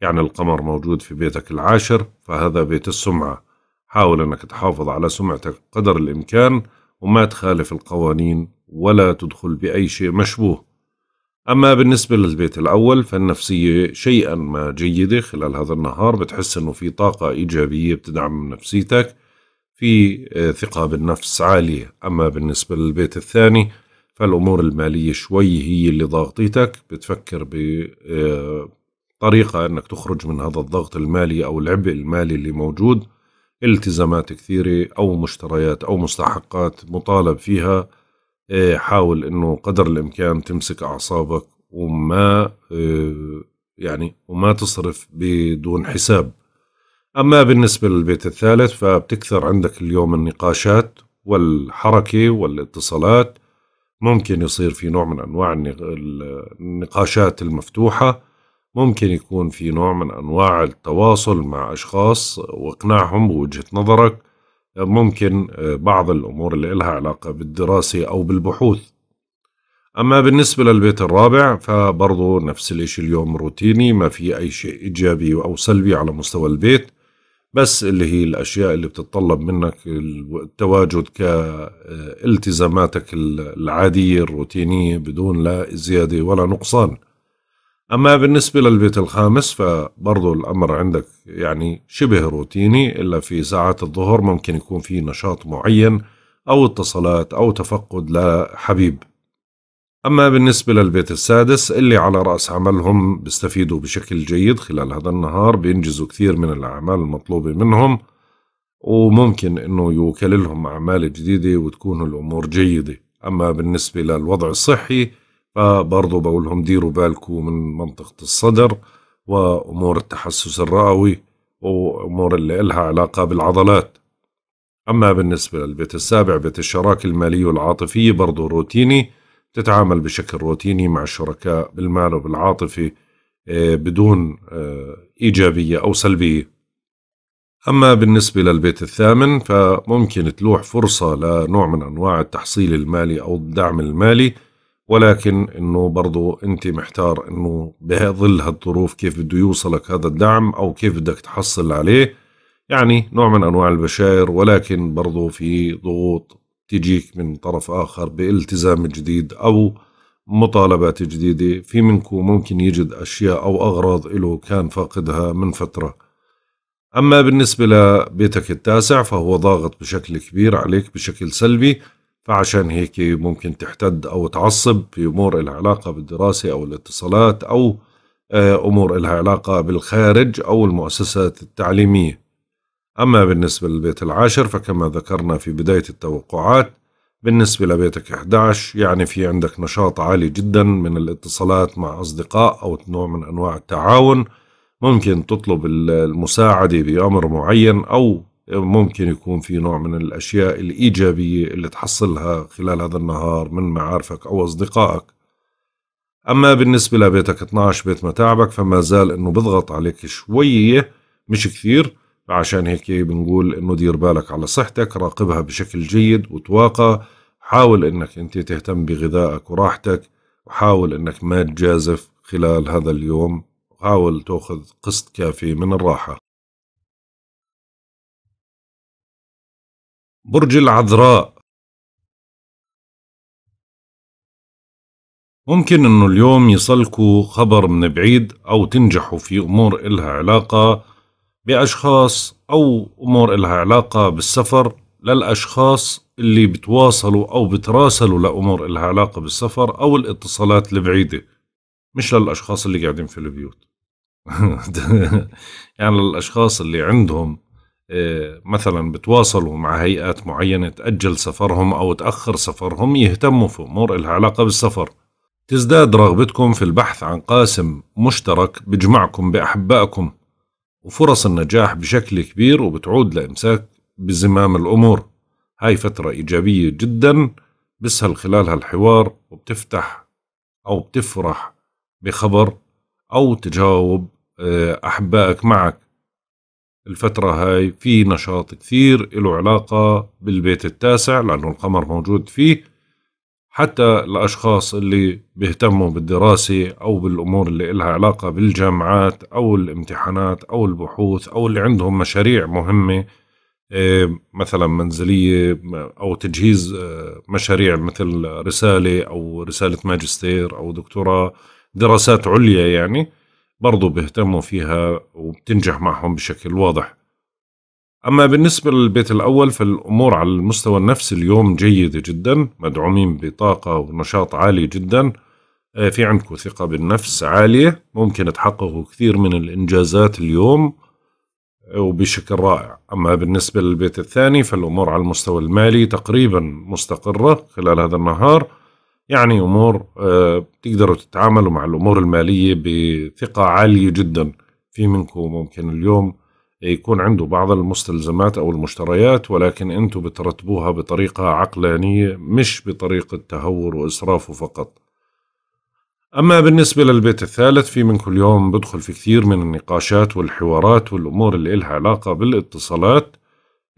يعني القمر موجود في بيتك العاشر فهذا بيت السمعة حاول أنك تحافظ على سمعتك قدر الإمكان وما تخالف القوانين ولا تدخل بأي شيء مشبوه أما بالنسبة للبيت الأول فالنفسية شيئا ما جيدة خلال هذا النهار بتحس أنه في طاقة إيجابية بتدعم نفسيتك في آه، ثقة بالنفس عالية أما بالنسبة للبيت الثاني فالأمور المالية شوي هي اللي ضاغطيتك بتفكر بطريقة آه، أنك تخرج من هذا الضغط المالي أو العبء المالي اللي موجود التزامات كثيرة أو مشتريات أو مستحقات مطالب فيها إيه، حاول انه قدر الامكان تمسك اعصابك وما إيه، يعني وما تصرف بدون حساب اما بالنسبه للبيت الثالث فبتكثر عندك اليوم النقاشات والحركه والاتصالات ممكن يصير في نوع من انواع النقاشات المفتوحه ممكن يكون في نوع من انواع التواصل مع اشخاص واقناعهم بوجهه نظرك ممكن آه، بعض الأمور اللي إلها علاقة بالدراسة أو بالبحوث أما بالنسبة للبيت الرابع فبرضه نفس الإشي اليوم روتيني ما في أي شيء إيجابي أو سلبي على مستوى البيت بس اللي هي الأشياء اللي بتتطلب منك التواجد كالتزاماتك آه، العادية الروتينية بدون لا زيادة ولا نقصان أما بالنسبة للبيت الخامس فبرضو الأمر عندك يعني شبه روتيني إلا في ساعات الظهر ممكن يكون في نشاط معين أو اتصالات أو تفقد لحبيب أما بالنسبة للبيت السادس اللي على رأس عملهم بيستفيدوا بشكل جيد خلال هذا النهار بينجزوا كثير من الأعمال المطلوبة منهم وممكن أنه يوكل لهم أعمال جديدة وتكون الأمور جيدة أما بالنسبة للوضع الصحي فبرضه بقول لهم ديروا بالكم من منطقة الصدر وأمور التحسس الرئوي وأمور اللي إلها علاقة بالعضلات أما بالنسبة للبيت السابع بيت الشراكة المالية والعاطفية برضه روتيني تتعامل بشكل روتيني مع الشركاء بالمال وبالعاطفة آه، بدون آه، إيجابية أو سلبية أما بالنسبة للبيت الثامن فممكن تلوح فرصة لنوع من أنواع التحصيل المالي أو الدعم المالي ولكن انه برضو انت محتار انه بظل هالظروف كيف بده يوصلك هذا الدعم او كيف بدك تحصل عليه يعني نوع من انواع البشائر ولكن برضو في ضغوط تجيك من طرف اخر بالتزام جديد او مطالبات جديدة في منكم ممكن يجد أشياء أو أغراض إله كان فاقدها من فترة أما بالنسبة لبيتك التاسع فهو ضاغط بشكل كبير عليك بشكل سلبي فعشان هيك ممكن تحتد أو تعصب في أمور إلها علاقة بالدراسة أو الاتصالات أو آه، أمور لها علاقة بالخارج أو المؤسسات التعليمية أما بالنسبة للبيت العاشر فكما ذكرنا في بداية التوقعات بالنسبة لبيتك 11 يعني في عندك نشاط عالي جدا من الاتصالات مع أصدقاء أو نوع من أنواع التعاون ممكن تطلب المساعدة بأمر معين أو ممكن يكون في نوع من الأشياء الإيجابية اللي تحصلها خلال هذا النهار من معارفك أو أصدقائك أما بالنسبة لبيتك 12 بيت متاعبك فما زال أنه بضغط عليك شوية مش كثير عشان هيك بنقول أنه دير بالك على صحتك راقبها بشكل جيد وتواقى حاول أنك أنت تهتم بغذائك وراحتك وحاول أنك ما تجازف خلال هذا اليوم حاول تأخذ قسط كافي من الراحة برج العذراء ممكن انه اليوم يصلكوا خبر من بعيد او تنجحوا في امور الها علاقة باشخاص او امور الها علاقة بالسفر للاشخاص اللي بتواصلوا او بتراسلوا لامور الها علاقة بالسفر او الاتصالات البعيدة مش للاشخاص اللي قاعدين في البيوت [LAUGHS] يعني للاشخاص اللي عندهم آه، مثلا بتواصلوا مع هيئات معينة تأجل سفرهم أو تأخر سفرهم يهتموا في أمور إلها علاقة بالسفر تزداد رغبتكم في البحث عن قاسم مشترك بجمعكم بأحبائكم وفرص النجاح بشكل كبير وبتعود لإمساك بزمام الأمور هاي فترة إيجابية جدا بسهل خلالها الحوار وبتفتح أو بتفرح بخبر أو تجاوب آه، أحبائك معك الفترة هاي في نشاط كثير له علاقة بالبيت التاسع لأنه القمر موجود فيه حتى الأشخاص اللي بيهتموا بالدراسة أو بالأمور اللي إلها علاقة بالجامعات أو الامتحانات أو البحوث أو اللي عندهم مشاريع مهمة إيه، مثلا منزلية أو تجهيز آه، مشاريع مثل رسالة أو رسالة ماجستير أو دكتوراه دراسات عليا يعني برضو بيهتموا فيها وبتنجح معهم بشكل واضح أما بالنسبة للبيت الأول فالأمور على المستوى النفسي اليوم جيدة جدا مدعومين بطاقة ونشاط عالي جدا آه، في عندكم ثقة بالنفس عالية ممكن تحققوا كثير من الإنجازات اليوم آه، وبشكل رائع أما بالنسبة للبيت الثاني فالأمور على المستوى المالي تقريبا مستقرة خلال هذا النهار يعني امور بتقدروا آه، تتعاملوا مع الامور الماليه بثقه عاليه جدا في منكم ممكن اليوم يكون عنده بعض المستلزمات او المشتريات ولكن انتم بترتبوها بطريقه عقلانيه مش بطريقه تهور واسراف فقط. اما بالنسبه للبيت الثالث في منكم اليوم بدخل في كثير من النقاشات والحوارات والامور اللي إلها علاقه بالاتصالات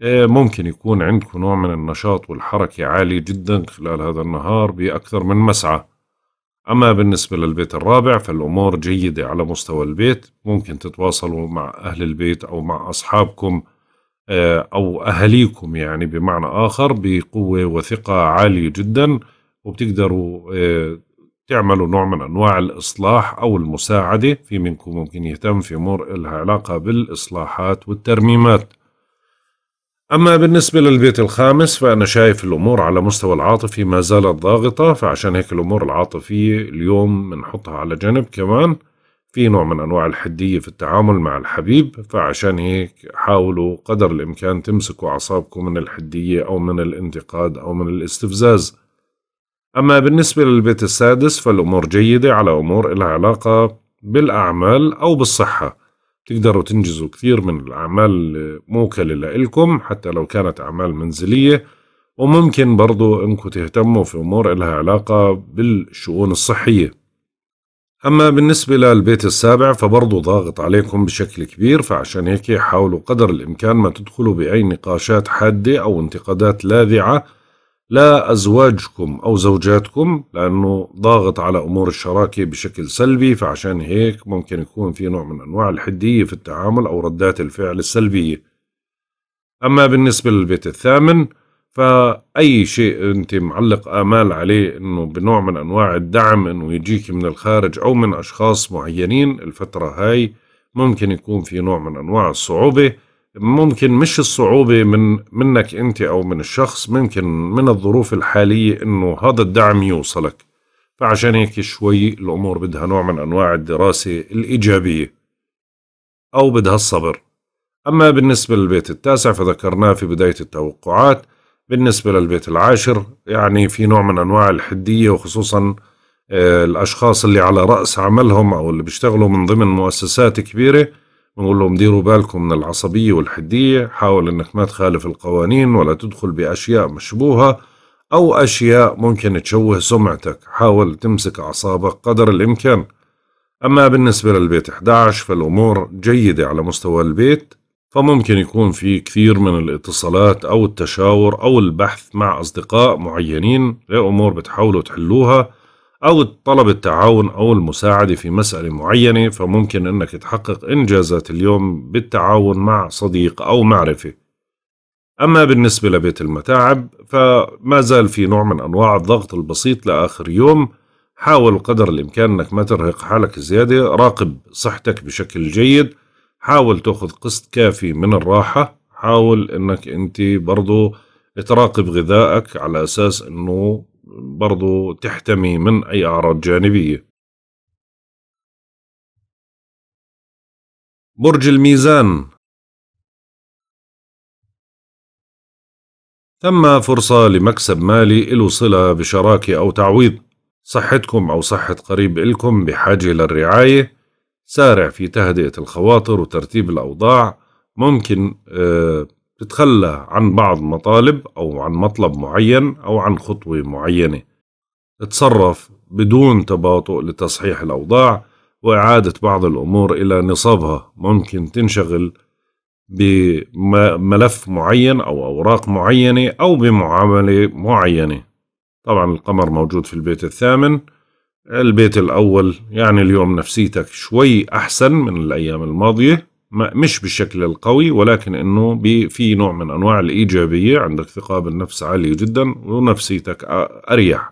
آه، ممكن يكون عندكم نوع من النشاط والحركة عالي جدا خلال هذا النهار بأكثر من مسعى أما بالنسبة للبيت الرابع فالأمور جيدة على مستوى البيت ممكن تتواصلوا مع أهل البيت أو مع أصحابكم آه، أو أهليكم يعني بمعنى آخر بقوة وثقة عالية جدا وبتقدروا آه، تعملوا نوع من أنواع الإصلاح أو المساعدة في منكم ممكن يهتم في أمور لها علاقة بالإصلاحات والترميمات أما بالنسبة للبيت الخامس فأنا شايف الأمور على مستوى العاطفي ما زالت ضاغطة فعشان هيك الأمور العاطفية اليوم بنحطها على جنب كمان في نوع من أنواع الحدية في التعامل مع الحبيب فعشان هيك حاولوا قدر الإمكان تمسكوا أعصابكم من الحدية أو من الانتقاد أو من الاستفزاز أما بالنسبة للبيت السادس فالأمور جيدة على أمور إلها علاقة بالأعمال أو بالصحة تقدروا تنجزوا كثير من الأعمال الموكلة لإلكم حتى لو كانت أعمال منزلية وممكن برضو أنكم تهتموا في أمور إلها علاقة بالشؤون الصحية أما بالنسبة للبيت السابع فبرضو ضاغط عليكم بشكل كبير فعشان هيك حاولوا قدر الإمكان ما تدخلوا بأي نقاشات حادة أو انتقادات لاذعة لا أزواجكم أو زوجاتكم لأنه ضاغط على أمور الشراكة بشكل سلبي فعشان هيك ممكن يكون في نوع من أنواع الحدية في التعامل أو ردات الفعل السلبية أما بالنسبة للبيت الثامن فأي شيء أنت معلق آمال عليه أنه بنوع من أنواع الدعم أنه يجيك من الخارج أو من أشخاص معينين الفترة هاي ممكن يكون في نوع من أنواع الصعوبة ممكن مش الصعوبة من منك أنت أو من الشخص ممكن من الظروف الحالية أنه هذا الدعم يوصلك فعشان هيك شوي الأمور بدها نوع من أنواع الدراسة الإيجابية أو بدها الصبر أما بالنسبة للبيت التاسع فذكرناه في بداية التوقعات بالنسبة للبيت العاشر يعني في نوع من أنواع الحدية وخصوصا آه، الأشخاص اللي على رأس عملهم أو اللي بيشتغلوا من ضمن مؤسسات كبيرة نقول لهم ديروا بالكم من العصبية والحدية حاول انك ما تخالف القوانين ولا تدخل بأشياء مشبوهة أو أشياء ممكن تشوه سمعتك حاول تمسك أعصابك قدر الإمكان أما بالنسبة للبيت 11 فالأمور جيدة على مستوى البيت فممكن يكون في كثير من الاتصالات أو التشاور أو البحث مع أصدقاء معينين لأمور بتحاولوا تحلوها أو طلب التعاون أو المساعدة في مسألة معينة فممكن أنك تحقق إنجازات اليوم بالتعاون مع صديق أو معرفة أما بالنسبة لبيت المتاعب فما زال في نوع من أنواع الضغط البسيط لآخر يوم حاول قدر الإمكان أنك ما ترهق حالك زيادة راقب صحتك بشكل جيد حاول تأخذ قسط كافي من الراحة حاول أنك أنت برضو تراقب غذائك على أساس أنه برضو تحتمي من أي أعراض جانبية برج الميزان تم فرصة لمكسب مالي إلو صلة بشراكة أو تعويض صحتكم أو صحة قريب إلكم بحاجة للرعاية سارع في تهدئة الخواطر وترتيب الأوضاع ممكن آه تتخلى عن بعض مطالب أو عن مطلب معين أو عن خطوة معينة تتصرف بدون تباطؤ لتصحيح الأوضاع وإعادة بعض الأمور إلى نصابها ممكن تنشغل بملف معين أو أوراق معينة أو بمعاملة معينة طبعا القمر موجود في البيت الثامن البيت الأول يعني اليوم نفسيتك شوي أحسن من الأيام الماضية مش بالشكل القوي ولكن انه في نوع من انواع الايجابيه عندك ثقه بالنفس عاليه جدا ونفسيتك اريح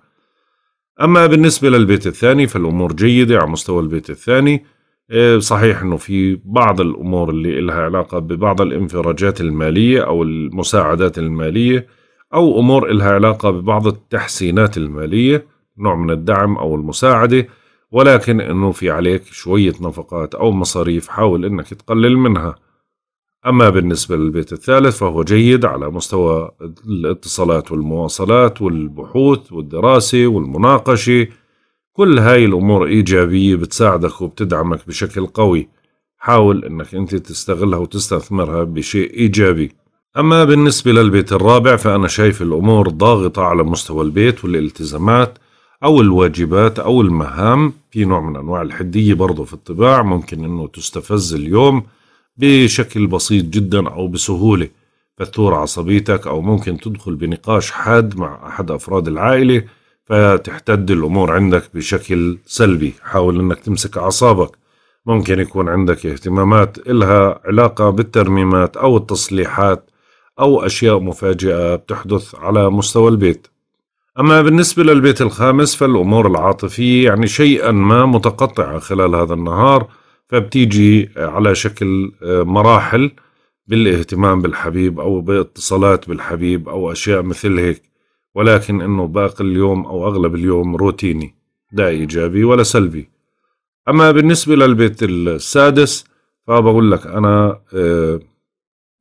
اما بالنسبه للبيت الثاني فالامور جيده على مستوى البيت الثاني آه، صحيح انه في بعض الامور اللي لها علاقه ببعض الانفراجات الماليه او المساعدات الماليه او امور لها علاقه ببعض التحسينات الماليه نوع من الدعم او المساعده ولكن انه في عليك شوية نفقات او مصاريف حاول انك تقلل منها اما بالنسبة للبيت الثالث فهو جيد على مستوى الاتصالات والمواصلات والبحوث والدراسة والمناقشة كل هاي الامور ايجابية بتساعدك وبتدعمك بشكل قوي حاول انك انت تستغلها وتستثمرها بشيء ايجابي أما بالنسبة للبيت الرابع فأنا شايف الأمور ضاغطة على مستوى البيت والالتزامات أو الواجبات أو المهام في نوع من أنواع الحدية برضو في الطباع ممكن أنه تستفز اليوم بشكل بسيط جدا أو بسهولة فتثور عصبيتك أو ممكن تدخل بنقاش حاد مع أحد أفراد العائلة فتحتد الأمور عندك بشكل سلبي حاول أنك تمسك أعصابك ممكن يكون عندك اهتمامات إلها علاقة بالترميمات أو التصليحات أو أشياء مفاجئة بتحدث على مستوى البيت أما بالنسبة للبيت الخامس فالأمور العاطفية يعني شيئا ما متقطعة خلال هذا النهار فبتيجي على شكل آه، مراحل بالاهتمام بالحبيب أو باتصالات بالحبيب أو أشياء مثل هيك ولكن أنه باقي اليوم أو أغلب اليوم روتيني لا إيجابي ولا سلبي أما بالنسبة للبيت السادس فبقول لك أنا آه،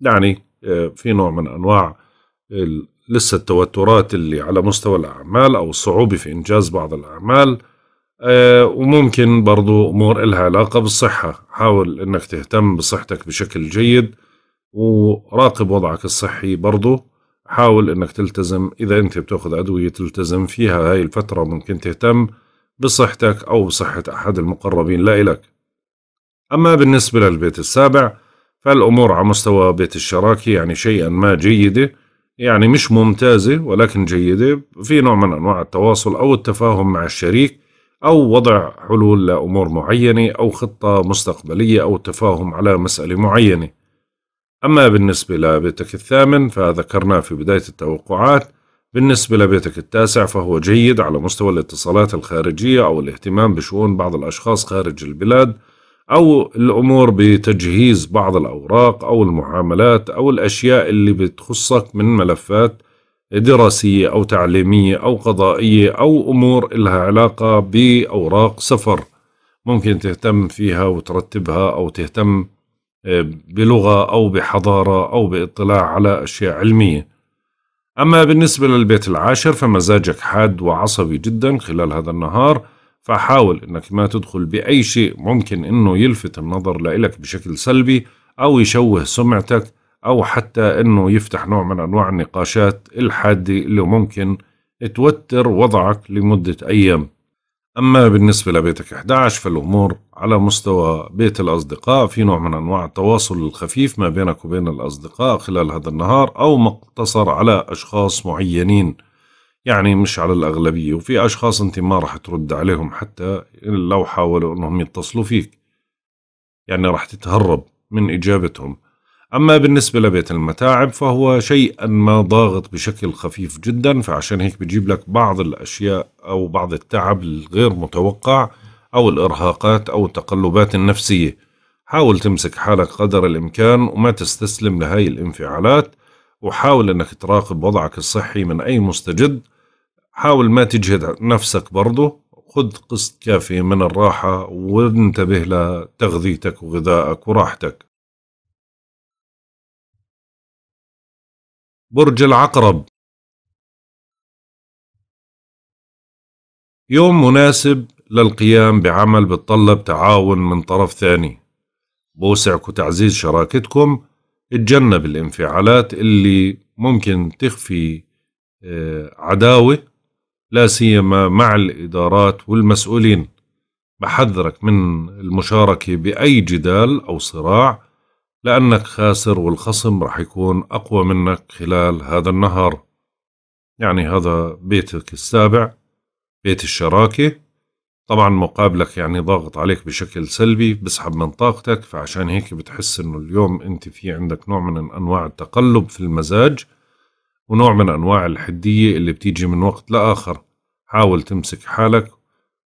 يعني آه، في نوع من أنواع لسه التوترات اللي على مستوى الأعمال أو الصعوبة في إنجاز بعض الأعمال آه، وممكن برضو أمور إلها علاقة بالصحة حاول أنك تهتم بصحتك بشكل جيد وراقب وضعك الصحي برضو حاول أنك تلتزم إذا أنت بتأخذ أدوية تلتزم فيها هاي الفترة ممكن تهتم بصحتك أو بصحة أحد المقربين لا إلك أما بالنسبة للبيت السابع فالأمور على مستوى بيت الشراكة يعني شيئا ما جيدة يعني مش ممتازة ولكن جيدة في نوع من أنواع التواصل أو التفاهم مع الشريك أو وضع حلول لأمور معينة أو خطة مستقبلية أو التفاهم على مسألة معينة أما بالنسبة لبيتك الثامن فذكرناه في بداية التوقعات بالنسبة لبيتك التاسع فهو جيد على مستوى الاتصالات الخارجية أو الاهتمام بشؤون بعض الأشخاص خارج البلاد أو الأمور بتجهيز بعض الأوراق أو المعاملات أو الأشياء اللي بتخصك من ملفات دراسية أو تعليمية أو قضائية أو أمور إلها علاقة بأوراق سفر ممكن تهتم فيها وترتبها أو تهتم آه، بلغة أو بحضارة أو باطلاع على أشياء علمية أما بالنسبة للبيت العاشر فمزاجك حاد وعصبي جدا خلال هذا النهار فحاول انك ما تدخل باي شيء ممكن انه يلفت النظر لإلك بشكل سلبي او يشوه سمعتك او حتى انه يفتح نوع من انواع النقاشات الحاده اللي ممكن توتر وضعك لمده ايام. اما بالنسبه لبيتك 11 فالامور على مستوى بيت الاصدقاء في نوع من انواع التواصل الخفيف ما بينك وبين الاصدقاء خلال هذا النهار او مقتصر على اشخاص معينين. يعني مش على الأغلبية وفي أشخاص أنت ما راح ترد عليهم حتى لو حاولوا أنهم يتصلوا فيك يعني راح تتهرب من إجابتهم أما بالنسبة لبيت المتاعب فهو شيئا ما ضاغط بشكل خفيف جدا فعشان هيك بجيب لك بعض الأشياء أو بعض التعب الغير متوقع أو الإرهاقات أو التقلبات النفسية حاول تمسك حالك قدر الإمكان وما تستسلم لهاي الانفعالات وحاول أنك تراقب وضعك الصحي من أي مستجد حاول ما تجهد نفسك برضه خذ قسط كافي من الراحة وانتبه لتغذيتك وغذائك وراحتك برج العقرب يوم مناسب للقيام بعمل بتطلب تعاون من طرف ثاني بوسعك وتعزيز شراكتكم اتجنب الانفعالات اللي ممكن تخفي آه، عداوة لا سيما مع الادارات والمسؤولين بحذرك من المشاركه باي جدال او صراع لانك خاسر والخصم رح يكون اقوى منك خلال هذا النهار يعني هذا بيتك السابع بيت الشراكه طبعا مقابلك يعني ضاغط عليك بشكل سلبي بسحب من طاقتك فعشان هيك بتحس انه اليوم انت في عندك نوع من انواع التقلب في المزاج ونوع من أنواع الحدية اللي بتيجي من وقت لآخر حاول تمسك حالك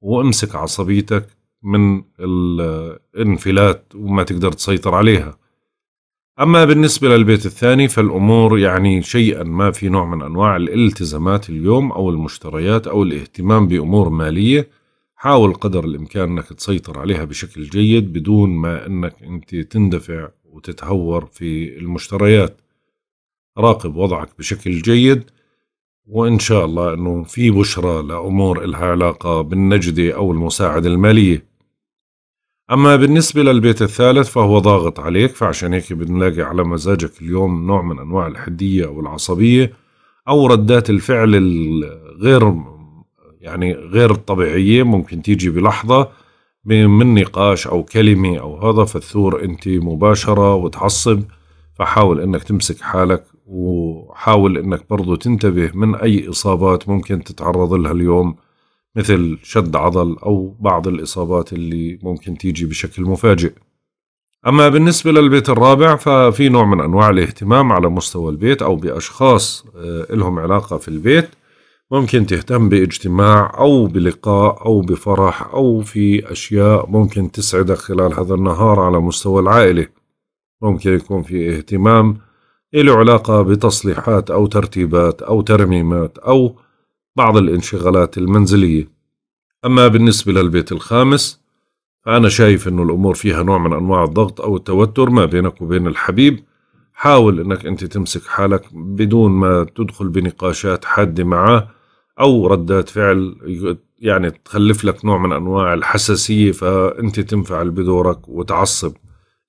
وامسك عصبيتك من الانفلات وما تقدر تسيطر عليها أما بالنسبة للبيت الثاني فالأمور يعني شيئا ما في نوع من أنواع الالتزامات اليوم أو المشتريات أو الاهتمام بأمور مالية حاول قدر الإمكان أنك تسيطر عليها بشكل جيد بدون ما أنك أنت تندفع وتتهور في المشتريات راقب وضعك بشكل جيد وإن شاء الله أنه في بشرى لأمور إلها علاقة بالنجدة أو المساعدة المالية أما بالنسبة للبيت الثالث فهو ضاغط عليك فعشان هيك بنلاقي على مزاجك اليوم نوع من أنواع الحدية أو العصبية أو ردات الفعل الغير يعني غير الطبيعية ممكن تيجي بلحظة من نقاش أو كلمة أو هذا فتثور أنت مباشرة وتعصب فحاول أنك تمسك حالك وحاول انك برضو تنتبه من اي اصابات ممكن تتعرض لها اليوم مثل شد عضل او بعض الاصابات اللي ممكن تيجي بشكل مفاجئ. اما بالنسبه للبيت الرابع ففي نوع من انواع الاهتمام على مستوى البيت او باشخاص آه، لهم علاقه في البيت ممكن تهتم باجتماع او بلقاء او بفرح او في اشياء ممكن تسعدك خلال هذا النهار على مستوى العائله. ممكن يكون في اهتمام له علاقة بتصليحات أو ترتيبات أو ترميمات أو بعض الانشغالات المنزلية أما بالنسبة للبيت الخامس فأنا شايف أنه الأمور فيها نوع من أنواع الضغط أو التوتر ما بينك وبين الحبيب حاول أنك أنت تمسك حالك بدون ما تدخل بنقاشات حادة معاه أو ردات فعل يعني تخلف لك نوع من أنواع الحساسية فأنت تنفعل بدورك وتعصب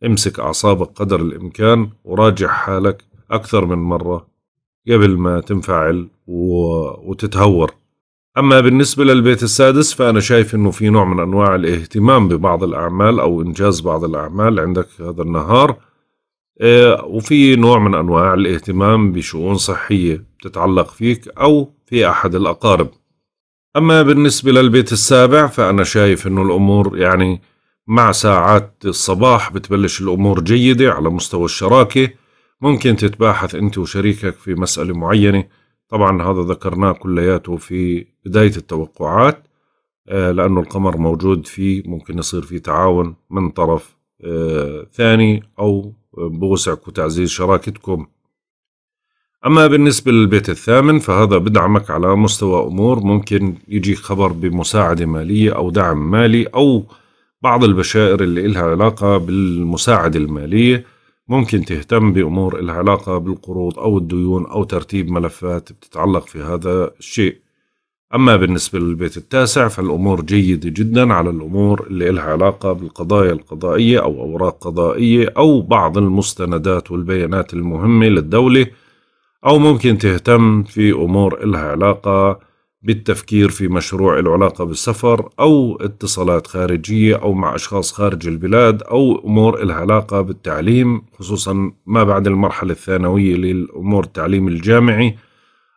امسك أعصابك قدر الإمكان وراجع حالك أكثر من مرة قبل ما تنفعل وتتهور أما بالنسبة للبيت السادس فأنا شايف أنه في نوع من أنواع الاهتمام ببعض الأعمال أو إنجاز بعض الأعمال عندك هذا النهار آه، وفي نوع من أنواع الاهتمام بشؤون صحية تتعلق فيك أو في أحد الأقارب أما بالنسبة للبيت السابع فأنا شايف أنه الأمور يعني مع ساعات الصباح بتبلش الأمور جيدة على مستوى الشراكة ممكن تتباحث أنت وشريكك في مسألة معينة طبعا هذا ذكرناه كلياته في بداية التوقعات آه، لأنه القمر موجود فيه ممكن يصير فيه تعاون من طرف آه، ثاني أو بوسعك وتعزيز شراكتكم أما بالنسبة للبيت الثامن فهذا بدعمك على مستوى أمور ممكن يجي خبر بمساعدة مالية أو دعم مالي أو بعض البشائر اللي إلها علاقة بالمساعدة المالية ممكن تهتم بأمور العلاقة بالقروض أو الديون أو ترتيب ملفات بتتعلق في هذا الشيء أما بالنسبة للبيت التاسع فالأمور جيدة جدا على الأمور اللي لها علاقة بالقضايا القضائية أو أوراق قضائية أو بعض المستندات والبيانات المهمة للدولة أو ممكن تهتم في أمور لها علاقة بالتفكير في مشروع العلاقة بالسفر أو اتصالات خارجية أو مع أشخاص خارج البلاد أو أمور العلاقة علاقة بالتعليم خصوصا ما بعد المرحلة الثانوية للأمور التعليم الجامعي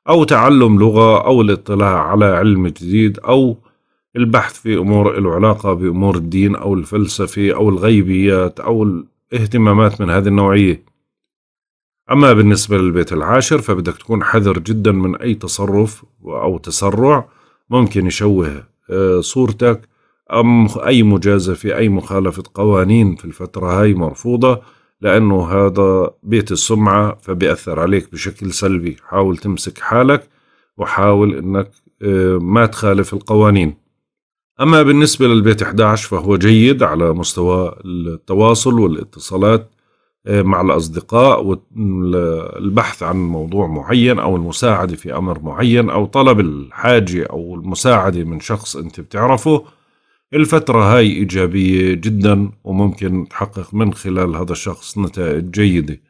أو تعلم لغة أو الاطلاع على علم جديد أو البحث في أمور العلاقة بأمور الدين أو الفلسفة أو الغيبيات أو الاهتمامات من هذه النوعية أما بالنسبة للبيت العاشر فبدك تكون حذر جدا من أي تصرف أو تسرع ممكن يشوه آه، صورتك أم أي مجازفة أي مخالفة قوانين في الفترة هاي مرفوضة لأنه هذا بيت السمعة فبيأثر عليك بشكل سلبي حاول تمسك حالك وحاول أنك آه، ما تخالف القوانين أما بالنسبة للبيت 11 فهو جيد على مستوى التواصل والاتصالات مع الأصدقاء والبحث عن موضوع معين أو المساعدة في أمر معين أو طلب الحاجة أو المساعدة من شخص أنت بتعرفه الفترة هاي إيجابية جدا وممكن تحقق من خلال هذا الشخص نتائج جيدة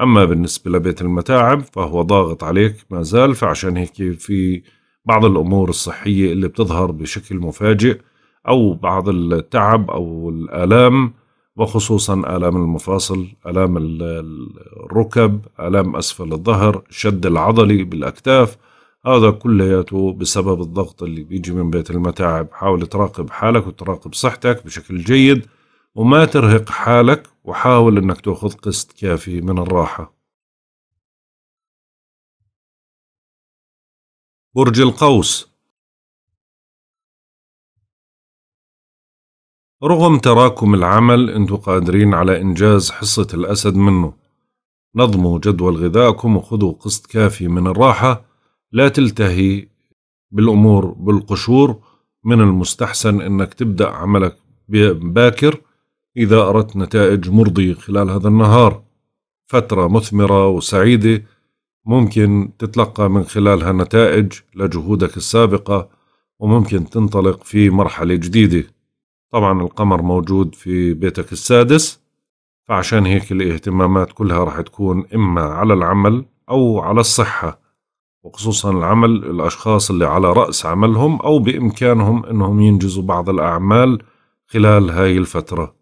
أما بالنسبة لبيت المتاعب فهو ضاغط عليك ما زال فعشان هيك في بعض الأمور الصحية اللي بتظهر بشكل مفاجئ أو بعض التعب أو الآلام وخصوصا آلام المفاصل آلام الركب آلام أسفل الظهر شد العضلي بالأكتاف هذا كلياته بسبب الضغط اللي بيجي من بيت المتاعب حاول تراقب حالك وتراقب صحتك بشكل جيد وما ترهق حالك وحاول انك تاخذ قسط كافي من الراحه برج القوس رغم تراكم العمل انتم قادرين على إنجاز حصة الأسد منه نظموا جدول غذائكم وخذوا قسط كافي من الراحة لا تلتهي بالأمور بالقشور من المستحسن أنك تبدأ عملك باكر إذا أردت نتائج مرضية خلال هذا النهار فترة مثمرة وسعيدة ممكن تتلقى من خلالها نتائج لجهودك السابقة وممكن تنطلق في مرحلة جديدة طبعا القمر موجود في بيتك السادس فعشان هيك الاهتمامات كلها راح تكون إما على العمل أو على الصحة وخصوصا العمل الأشخاص اللي على رأس عملهم أو بإمكانهم أنهم ينجزوا بعض الأعمال خلال هاي الفترة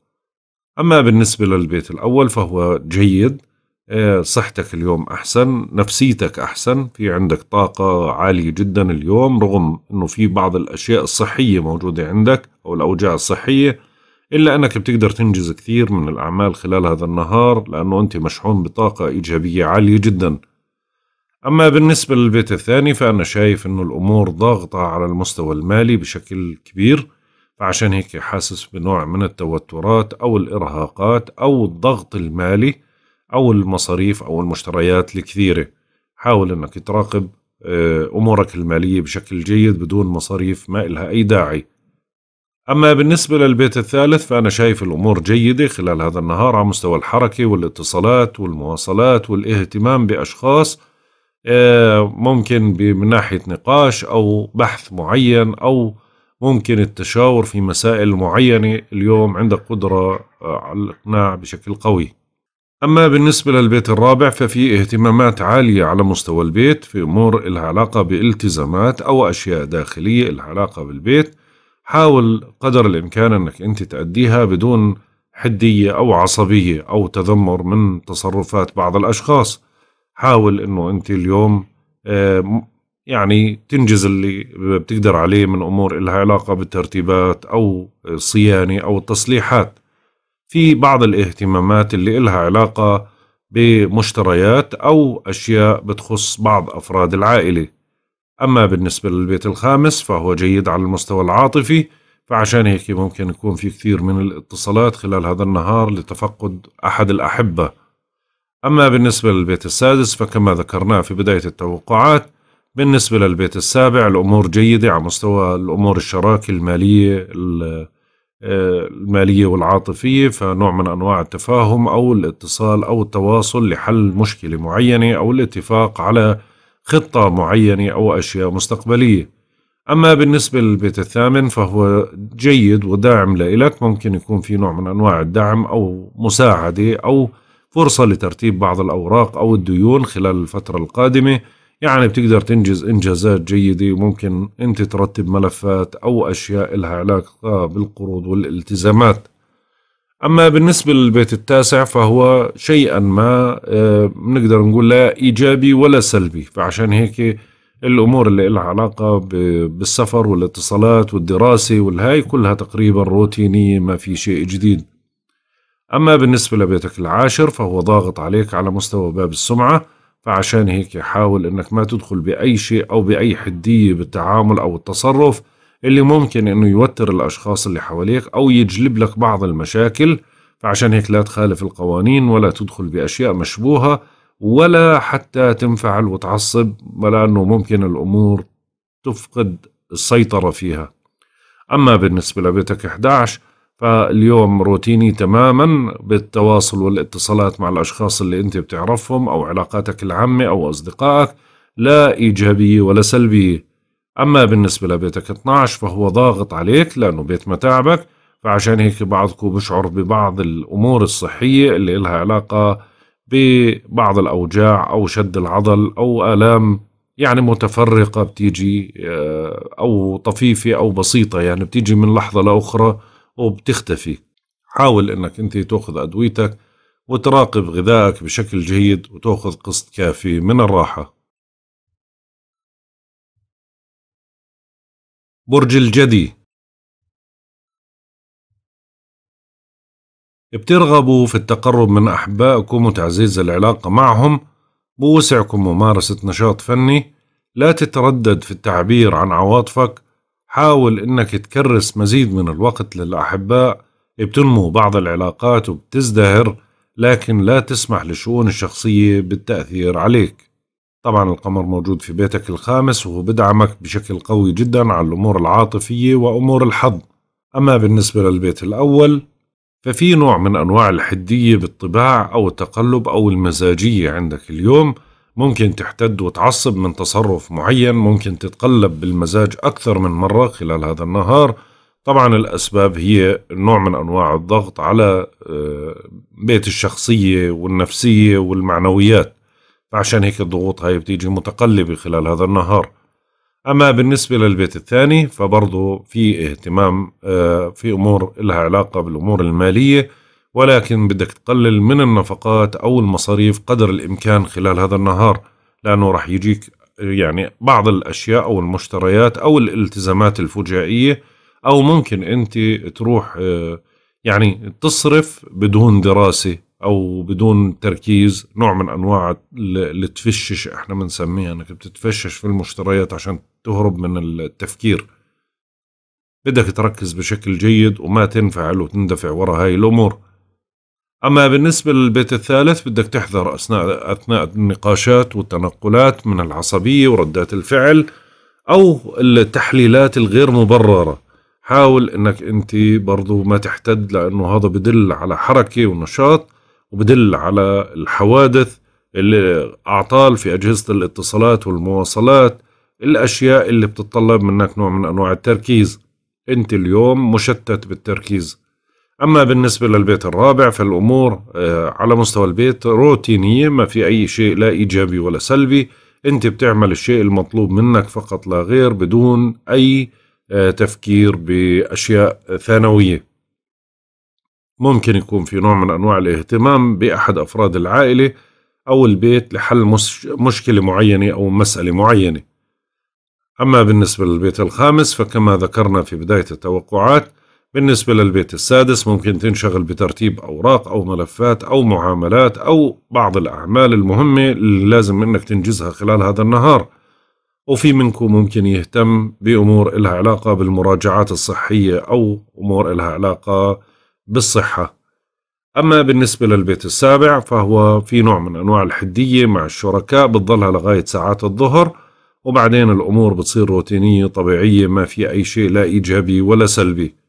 أما بالنسبة للبيت الأول فهو جيد إيه، صحتك اليوم أحسن نفسيتك أحسن في عندك طاقة عالية جدا اليوم رغم أنه في بعض الأشياء الصحية موجودة عندك أو الأوجاع الصحية إلا أنك بتقدر تنجز كثير من الأعمال خلال هذا النهار لأنه أنت مشحون بطاقة إيجابية عالية جدا أما بالنسبة للبيت الثاني فأنا شايف أنه الأمور ضاغطة على المستوى المالي بشكل كبير فعشان هيك حاسس بنوع من التوترات أو الإرهاقات أو الضغط المالي أو المصاريف أو المشتريات الكثيرة حاول أنك تراقب آه، أمورك المالية بشكل جيد بدون مصاريف ما إلها أي داعي أما بالنسبة للبيت الثالث فأنا شايف الأمور جيدة خلال هذا النهار على مستوى الحركة والاتصالات والمواصلات والاهتمام بأشخاص آه، ممكن من ناحية نقاش أو بحث معين أو ممكن التشاور في مسائل معينة اليوم عندك قدرة آه، على الإقناع بشكل قوي أما بالنسبة للبيت الرابع ففي اهتمامات عالية على مستوى البيت في أمور إلها علاقة بالتزامات أو أشياء داخلية إلها علاقة بالبيت حاول قدر الإمكان أنك أنت تأديها بدون حدية أو عصبية أو تذمر من تصرفات بعض الأشخاص حاول أنه أنت اليوم آه، يعني تنجز اللي بتقدر عليه من أمور إلها علاقة بالترتيبات أو الصيانة أو التصليحات في بعض الاهتمامات اللي إلها علاقة بمشتريات أو أشياء بتخص بعض أفراد العائلة أما بالنسبة للبيت الخامس فهو جيد على المستوى العاطفي فعشان هيك ممكن يكون في كثير من الاتصالات خلال هذا النهار لتفقد أحد الأحبة أما بالنسبة للبيت السادس فكما ذكرناه في بداية التوقعات بالنسبة للبيت السابع الأمور جيدة على مستوى الأمور الشراكة المالية المالية والعاطفية فنوع من أنواع التفاهم أو الاتصال أو التواصل لحل مشكلة معينة أو الاتفاق على خطة معينة أو أشياء مستقبلية أما بالنسبة للبيت الثامن فهو جيد وداعم لإلك ممكن يكون في نوع من أنواع الدعم أو مساعدة أو فرصة لترتيب بعض الأوراق أو الديون خلال الفترة القادمة يعني بتقدر تنجز إنجازات جيدة وممكن أنت ترتب ملفات أو أشياء لها علاقة بالقروض والالتزامات أما بالنسبة للبيت التاسع فهو شيئا ما آه، بنقدر نقول لا إيجابي ولا سلبي فعشان هيك الأمور اللي لها علاقة بالسفر والاتصالات والدراسة والهاي كلها تقريبا روتينية ما في شيء جديد أما بالنسبة لبيتك العاشر فهو ضاغط عليك على مستوى باب السمعة فعشان هيك حاول انك ما تدخل باي شيء او باي حديه بالتعامل او التصرف اللي ممكن انه يوتر الاشخاص اللي حواليك او يجلب لك بعض المشاكل فعشان هيك لا تخالف القوانين ولا تدخل باشياء مشبوهه ولا حتى تنفعل وتعصب ولا انه ممكن الامور تفقد السيطره فيها اما بالنسبه لبيتك 11 فاليوم روتيني تماما بالتواصل والاتصالات مع الأشخاص اللي أنت بتعرفهم أو علاقاتك العامة أو أصدقائك لا إيجابية ولا سلبية أما بالنسبة لبيتك 12 فهو ضاغط عليك لأنه بيت متاعبك فعشان هيك بعضكم بشعر ببعض الأمور الصحية اللي لها علاقة ببعض الأوجاع أو شد العضل أو آلام يعني متفرقة بتيجي آه، أو طفيفة أو بسيطة يعني بتيجي من لحظة لأخرى وبتختفي حاول انك انت تاخذ ادويتك وتراقب غذائك بشكل جيد وتاخذ قسط كافي من الراحه برج الجدي بترغبوا في التقرب من أحبائكم وتعزيز العلاقة معهم بوسعكم ممارسة نشاط فني لا تتردد في التعبير عن عواطفك حاول انك تكرس مزيد من الوقت للاحباء بتنمو بعض العلاقات وبتزدهر لكن لا تسمح لشؤون الشخصية بالتأثير عليك طبعا القمر موجود في بيتك الخامس وهو بدعمك بشكل قوي جدا على الأمور العاطفية وأمور الحظ أما بالنسبة للبيت الأول ففي نوع من أنواع الحدية بالطباع أو التقلب أو المزاجية عندك اليوم ممكن تحتد وتعصب من تصرف معين ممكن تتقلب بالمزاج أكثر من مرة خلال هذا النهار طبعا الأسباب هي نوع من أنواع الضغط على آه، بيت الشخصية والنفسية والمعنويات فعشان هيك الضغوط هاي بتيجي متقلبة خلال هذا النهار أما بالنسبة للبيت الثاني فبرضه في اهتمام آه، في أمور لها علاقة بالأمور المالية ولكن بدك تقلل من النفقات أو المصاريف قدر الإمكان خلال هذا النهار لأنه راح يجيك يعني بعض الأشياء أو المشتريات أو الالتزامات الفجائية أو ممكن أنت تروح آه، يعني تصرف بدون دراسة أو بدون تركيز نوع من أنواع اللي تفشش إحنا بنسميها أنك بتتفشش في المشتريات عشان تهرب من التفكير بدك تركز بشكل جيد وما تنفعل وتندفع ورا هاي الأمور أما بالنسبة للبيت الثالث بدك تحذر أثناء أثناء النقاشات والتنقلات من العصبية وردات الفعل أو التحليلات الغير مبررة حاول أنك أنت برضو ما تحتد لأنه هذا بدل على حركة ونشاط وبدل على الحوادث الأعطال في أجهزة الاتصالات والمواصلات الأشياء اللي بتتطلب منك نوع من أنواع التركيز أنت اليوم مشتت بالتركيز أما بالنسبة للبيت الرابع فالأمور آه، على مستوى البيت روتينية ما في أي شيء لا إيجابي ولا سلبي أنت بتعمل الشيء المطلوب منك فقط لا غير بدون أي آه، تفكير بأشياء ثانوية ممكن يكون في نوع من أنواع الاهتمام بأحد أفراد العائلة أو البيت لحل مش مشكلة معينة أو مسألة معينة أما بالنسبة للبيت الخامس فكما ذكرنا في بداية التوقعات بالنسبة للبيت السادس ممكن تنشغل بترتيب أوراق أو ملفات أو معاملات أو بعض الأعمال المهمة اللي لازم إنك تنجزها خلال هذا النهار وفي منكم ممكن يهتم بأمور إلها علاقة بالمراجعات الصحية أو أمور إلها علاقة بالصحة أما بالنسبة للبيت السابع فهو في نوع من أنواع الحدية مع الشركاء بتضلها لغاية ساعات الظهر وبعدين الأمور بتصير روتينية طبيعية ما في أي شيء لا إيجابي ولا سلبي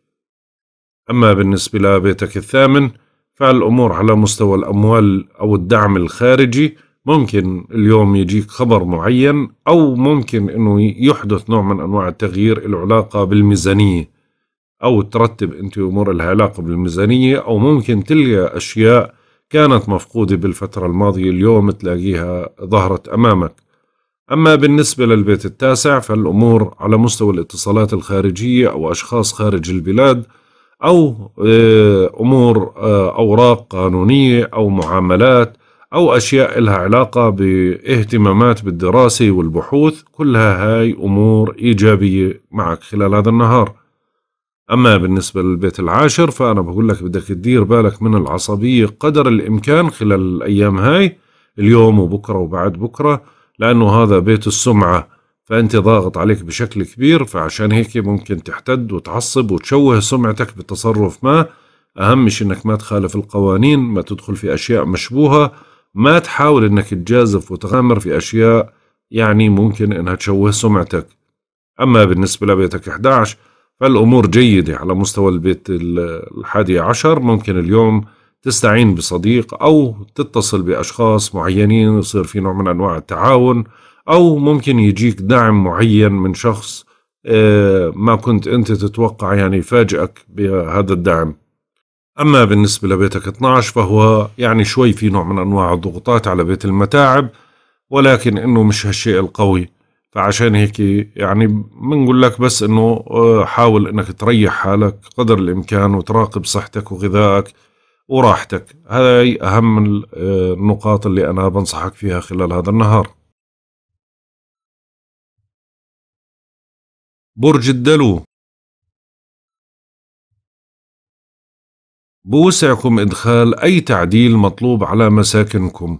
أما بالنسبة لبيتك الثامن فالأمور على مستوى الأموال أو الدعم الخارجي ممكن اليوم يجيك خبر معين أو ممكن أنه يحدث نوع من أنواع التغيير العلاقة بالميزانية أو ترتب أنت أمور العلاقة بالميزانية أو ممكن تلقى أشياء كانت مفقودة بالفترة الماضية اليوم تلاقيها ظهرت أمامك أما بالنسبة للبيت التاسع فالأمور على مستوى الاتصالات الخارجية أو أشخاص خارج البلاد أو آه، أمور آه، أوراق قانونية أو معاملات أو أشياء لها علاقة باهتمامات بالدراسة والبحوث كلها هاي أمور إيجابية معك خلال هذا النهار أما بالنسبة للبيت العاشر فأنا بقول لك بدك تدير بالك من العصبية قدر الإمكان خلال الأيام هاي اليوم وبكرة وبعد بكرة لأنه هذا بيت السمعة فأنت ضاغط عليك بشكل كبير فعشان هيك ممكن تحتد وتعصب وتشوه سمعتك بتصرف ما أهم شيء أنك ما تخالف القوانين ما تدخل في أشياء مشبوهة ما تحاول أنك تجازف وتغامر في أشياء يعني ممكن أنها تشوه سمعتك أما بالنسبة لبيتك 11 فالأمور جيدة على مستوى البيت الحادي عشر ممكن اليوم تستعين بصديق أو تتصل بأشخاص معينين يصير في نوع من أنواع التعاون أو ممكن يجيك دعم معين من شخص آه، ما كنت أنت تتوقع يعني يفاجئك بهذا الدعم أما بالنسبة لبيتك 12 فهو يعني شوي في نوع من أنواع الضغوطات على بيت المتاعب ولكن إنه مش هالشيء القوي فعشان هيك يعني بنقول لك بس إنه آه، حاول إنك تريح حالك قدر الإمكان وتراقب صحتك وغذائك وراحتك هاي أهم آه، النقاط اللي أنا بنصحك فيها خلال هذا النهار برج الدلو بوسعكم إدخال أي تعديل مطلوب على مساكنكم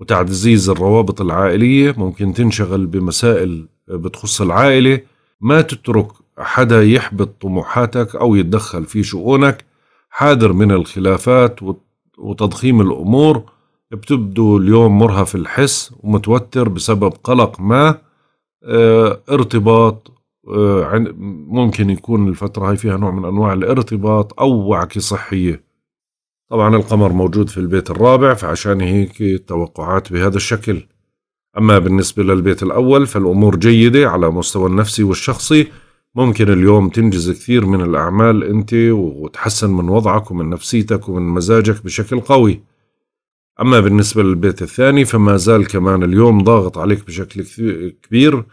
وتعزيز الروابط العائلية ممكن تنشغل بمسائل بتخص العائلة ما تترك حدا يحبط طموحاتك أو يتدخل في شؤونك حاذر من الخلافات وتضخيم الأمور بتبدو اليوم مرهف الحس ومتوتر بسبب قلق ما آه، ارتباط آه، ممكن يكون الفترة هاي فيها نوع من أنواع الارتباط أو وعكة صحية طبعا القمر موجود في البيت الرابع فعشان هيك التوقعات بهذا الشكل أما بالنسبة للبيت الأول فالأمور جيدة على مستوى النفسي والشخصي ممكن اليوم تنجز كثير من الأعمال أنت وتحسن من وضعك ومن نفسيتك ومن مزاجك بشكل قوي أما بالنسبة للبيت الثاني فما زال كمان اليوم ضاغط عليك بشكل كبير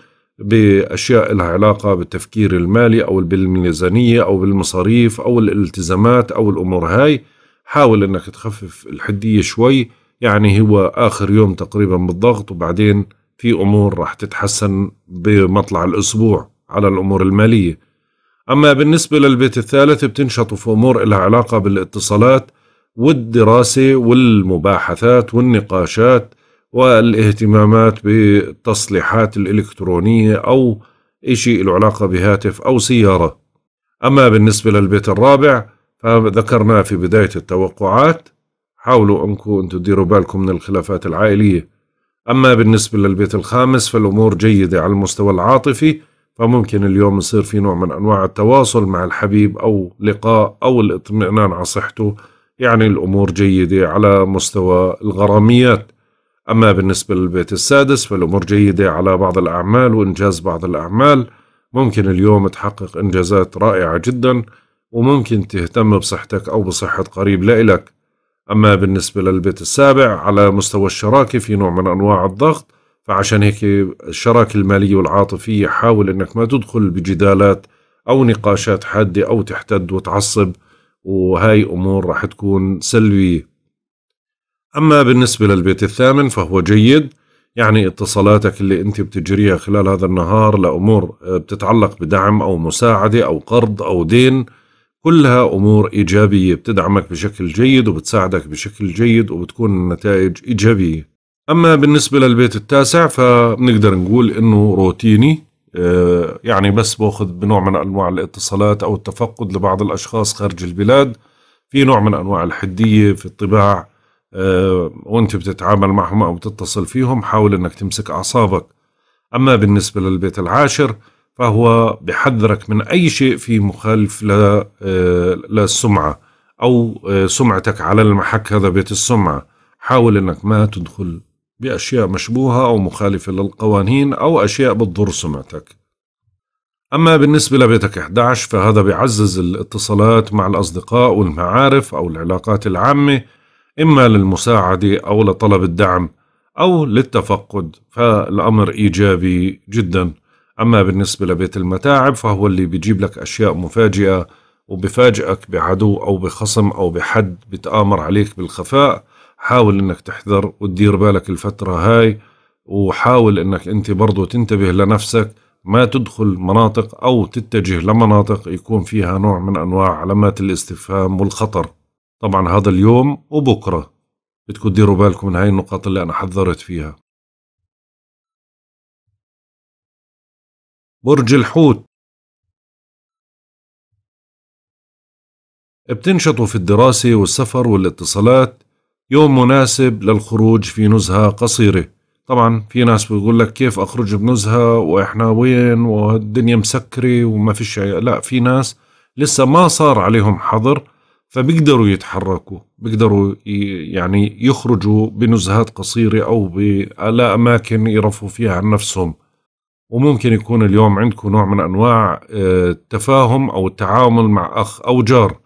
بأشياء لها علاقة بالتفكير المالي أو بالميزانية أو بالمصاريف أو الالتزامات أو الأمور هاي حاول أنك تخفف الحدية شوي يعني هو آخر يوم تقريبا بالضغط وبعدين في أمور راح تتحسن بمطلع الأسبوع على الأمور المالية أما بالنسبة للبيت الثالث بتنشطوا في أمور لها علاقة بالاتصالات والدراسة والمباحثات والنقاشات والاهتمامات بالتصليحات الإلكترونية أو شيء له علاقة بهاتف أو سيارة أما بالنسبة للبيت الرابع فذكرناه في بداية التوقعات حاولوا أنكم أن تديروا بالكم من الخلافات العائلية أما بالنسبة للبيت الخامس فالأمور جيدة على المستوى العاطفي فممكن اليوم يصير في نوع من أنواع التواصل مع الحبيب أو لقاء أو الاطمئنان على صحته يعني الأمور جيدة على مستوى الغراميات أما بالنسبة للبيت السادس فالأمور جيدة على بعض الأعمال وإنجاز بعض الأعمال ممكن اليوم تحقق إنجازات رائعة جدا وممكن تهتم بصحتك أو بصحة قريب لإلك أما بالنسبة للبيت السابع على مستوى الشراكة في نوع من أنواع الضغط فعشان هيك الشراكة المالية والعاطفية حاول أنك ما تدخل بجدالات أو نقاشات حادة أو تحتد وتعصب وهاي أمور راح تكون سلبية أما بالنسبة للبيت الثامن فهو جيد يعني اتصالاتك اللي أنت بتجريها خلال هذا النهار لأمور آه، بتتعلق بدعم أو مساعدة أو قرض أو دين كلها أمور إيجابية بتدعمك بشكل جيد وبتساعدك بشكل جيد وبتكون النتائج إيجابية أما بالنسبة للبيت التاسع فبنقدر نقول إنه روتيني آه، يعني بس باخذ بنوع من أنواع الاتصالات أو التفقد لبعض الأشخاص خارج البلاد في نوع من أنواع الحدية في الطباع آه، وانت بتتعامل معهم او بتتصل فيهم حاول انك تمسك اعصابك اما بالنسبه للبيت العاشر فهو بحذرك من اي شيء في مخالف آه، للسمعه او آه، سمعتك على المحك هذا بيت السمعه حاول انك ما تدخل باشياء مشبوهه او مخالفه للقوانين او اشياء بتضر سمعتك أما بالنسبة لبيتك 11 فهذا بيعزز الاتصالات مع الأصدقاء والمعارف أو العلاقات العامة إما للمساعدة أو لطلب الدعم أو للتفقد فالأمر إيجابي جدا أما بالنسبة لبيت المتاعب فهو اللي بيجيب لك أشياء مفاجئة وبفاجئك بعدو أو بخصم أو بحد بتآمر عليك بالخفاء حاول أنك تحذر وتدير بالك الفترة هاي وحاول أنك أنت برضو تنتبه لنفسك ما تدخل مناطق أو تتجه لمناطق يكون فيها نوع من أنواع علامات الاستفهام والخطر طبعا هذا اليوم وبكرة بدكم تديروا بالكم من هاي النقاط اللي أنا حذرت فيها برج الحوت بتنشطوا في الدراسة والسفر والاتصالات يوم مناسب للخروج في نزهة قصيرة طبعا في ناس بيقول لك كيف أخرج بنزهة وإحنا وين والدنيا مسكرة وما فيش لا في ناس لسه ما صار عليهم حظر فبيقدروا يتحركوا بيقدروا يعني يخرجوا بنزهات قصيرة أو على أماكن يرفوا فيها عن نفسهم وممكن يكون اليوم عندكم نوع من أنواع آه، التفاهم أو التعامل مع أخ أو جار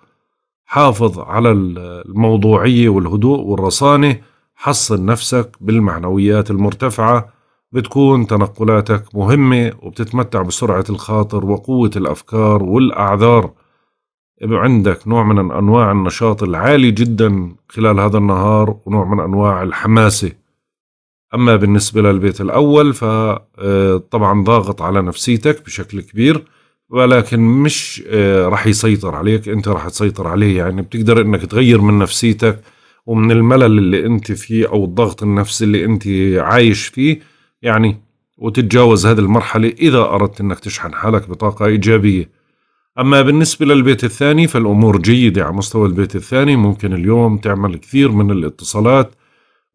حافظ على الموضوعية والهدوء والرصانة حصن نفسك بالمعنويات المرتفعة بتكون تنقلاتك مهمة وبتتمتع بسرعة الخاطر وقوة الأفكار والأعذار عندك نوع من أنواع النشاط العالي جدا خلال هذا النهار ونوع من أنواع الحماسة أما بالنسبة للبيت الأول فطبعا آه، ضاغط على نفسيتك بشكل كبير ولكن مش آه، رح يسيطر عليك أنت رح تسيطر عليه يعني بتقدر أنك تغير من نفسيتك ومن الملل اللي أنت فيه أو الضغط النفسي اللي أنت عايش فيه يعني وتتجاوز هذه المرحلة إذا أردت أنك تشحن حالك بطاقة إيجابية أما بالنسبة للبيت الثاني فالأمور جيدة على مستوى البيت الثاني ممكن اليوم تعمل كثير من الاتصالات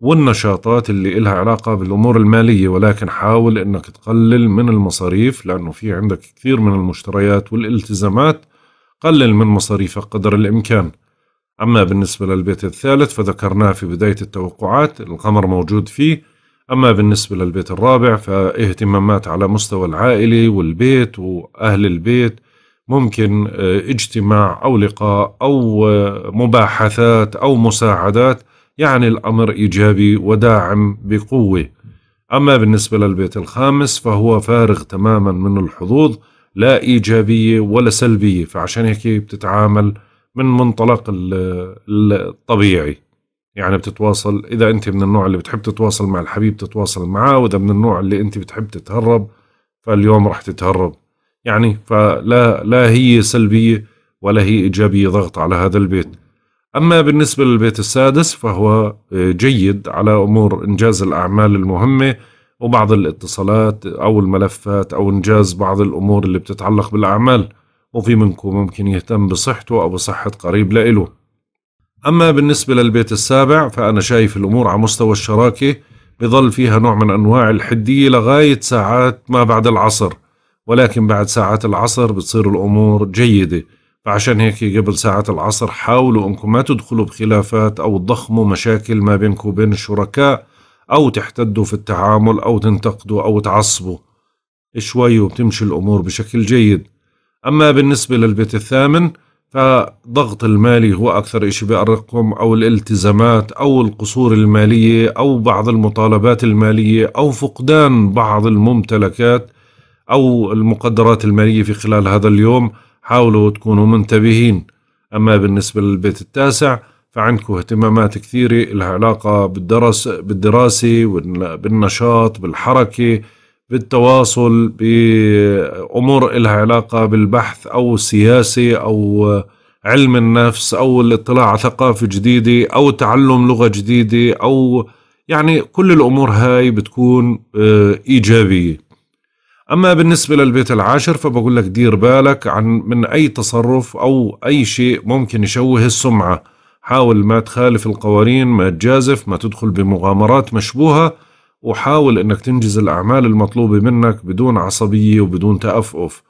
والنشاطات اللي إلها علاقة بالأمور المالية ولكن حاول أنك تقلل من المصاريف لأنه في عندك كثير من المشتريات والالتزامات قلل من مصاريفك قدر الإمكان أما بالنسبة للبيت الثالث فذكرناه في بداية التوقعات القمر موجود فيه أما بالنسبة للبيت الرابع فاهتمامات على مستوى العائلة والبيت وأهل البيت ممكن آه، اجتماع أو لقاء أو آه، مباحثات أو مساعدات يعني الأمر إيجابي وداعم بقوة أما بالنسبة للبيت الخامس فهو فارغ تماما من الحظوظ لا إيجابية ولا سلبية فعشان هيك بتتعامل من منطلق الطبيعي يعني بتتواصل إذا أنت من النوع اللي بتحب تتواصل مع الحبيب تتواصل معاه وإذا من النوع اللي أنت بتحب تتهرب فاليوم راح تتهرب يعني فلا لا هي سلبية ولا هي إيجابية ضغط على هذا البيت أما بالنسبة للبيت السادس فهو جيد على أمور إنجاز الأعمال المهمة وبعض الاتصالات أو الملفات أو إنجاز بعض الأمور اللي بتتعلق بالأعمال وفي منكم ممكن يهتم بصحته أو بصحة قريب لإله أما بالنسبة للبيت السابع فأنا شايف الأمور على مستوى الشراكة بظل فيها نوع من أنواع الحدية لغاية ساعات ما بعد العصر ولكن بعد ساعات العصر بتصير الأمور جيدة فعشان هيك قبل ساعات العصر حاولوا أنكم ما تدخلوا بخلافات أو تضخموا مشاكل ما بينكم وبين الشركاء أو تحتدوا في التعامل أو تنتقدوا أو تعصبوا شوي وبتمشي الأمور بشكل جيد أما بالنسبة للبيت الثامن فضغط المالي هو أكثر إشي بأرقكم أو الالتزامات أو القصور المالية أو بعض المطالبات المالية أو فقدان بعض الممتلكات أو المقدرات المالية في خلال هذا اليوم حاولوا تكونوا منتبهين أما بالنسبة للبيت التاسع فعندكم اهتمامات كثيرة لها علاقة بالدرس بالدراسة بالنشاط بالحركة بالتواصل بأمور لها علاقة بالبحث أو السياسة أو علم النفس أو الاطلاع على ثقافة جديدة أو تعلم لغة جديدة أو يعني كل الأمور هاي بتكون آه، إيجابية أما بالنسبة للبيت العاشر فبقول لك دير بالك عن من أي تصرف أو أي شيء ممكن يشوه السمعة حاول ما تخالف القوانين ما تجازف ما تدخل بمغامرات مشبوهة وحاول أنك تنجز الأعمال المطلوبة منك بدون عصبية وبدون تأفؤف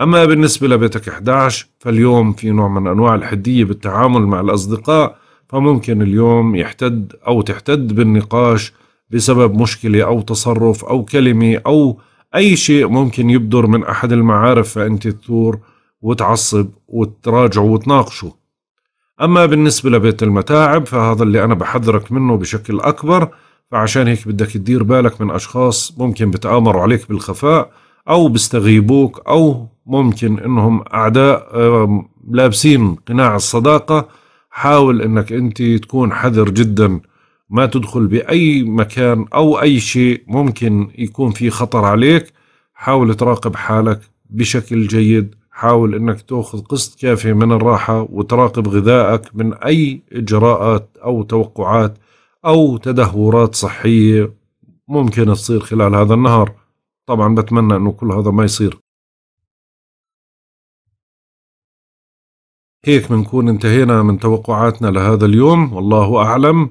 أما بالنسبة لبيتك 11 فاليوم في نوع من أنواع الحدية بالتعامل مع الأصدقاء فممكن اليوم يحتد أو تحتد بالنقاش بسبب مشكلة أو تصرف أو كلمة أو أي شيء ممكن يبدر من أحد المعارف فأنت تثور وتعصب وتراجع وتناقشه أما بالنسبة لبيت المتاعب فهذا اللي أنا بحذرك منه بشكل أكبر فعشان هيك بدك تدير بالك من أشخاص ممكن بتآمروا عليك بالخفاء أو بيستغيبوك أو ممكن إنهم أعداء لابسين قناع الصداقة حاول إنك أنت تكون حذر جدا ما تدخل بأي مكان أو أي شيء ممكن يكون في خطر عليك حاول تراقب حالك بشكل جيد حاول أنك تأخذ قسط كافي من الراحة وتراقب غذائك من أي إجراءات أو توقعات أو تدهورات صحية ممكن تصير خلال هذا النهار طبعا بتمنى أنه كل هذا ما يصير هيك بنكون انتهينا من توقعاتنا لهذا اليوم والله أعلم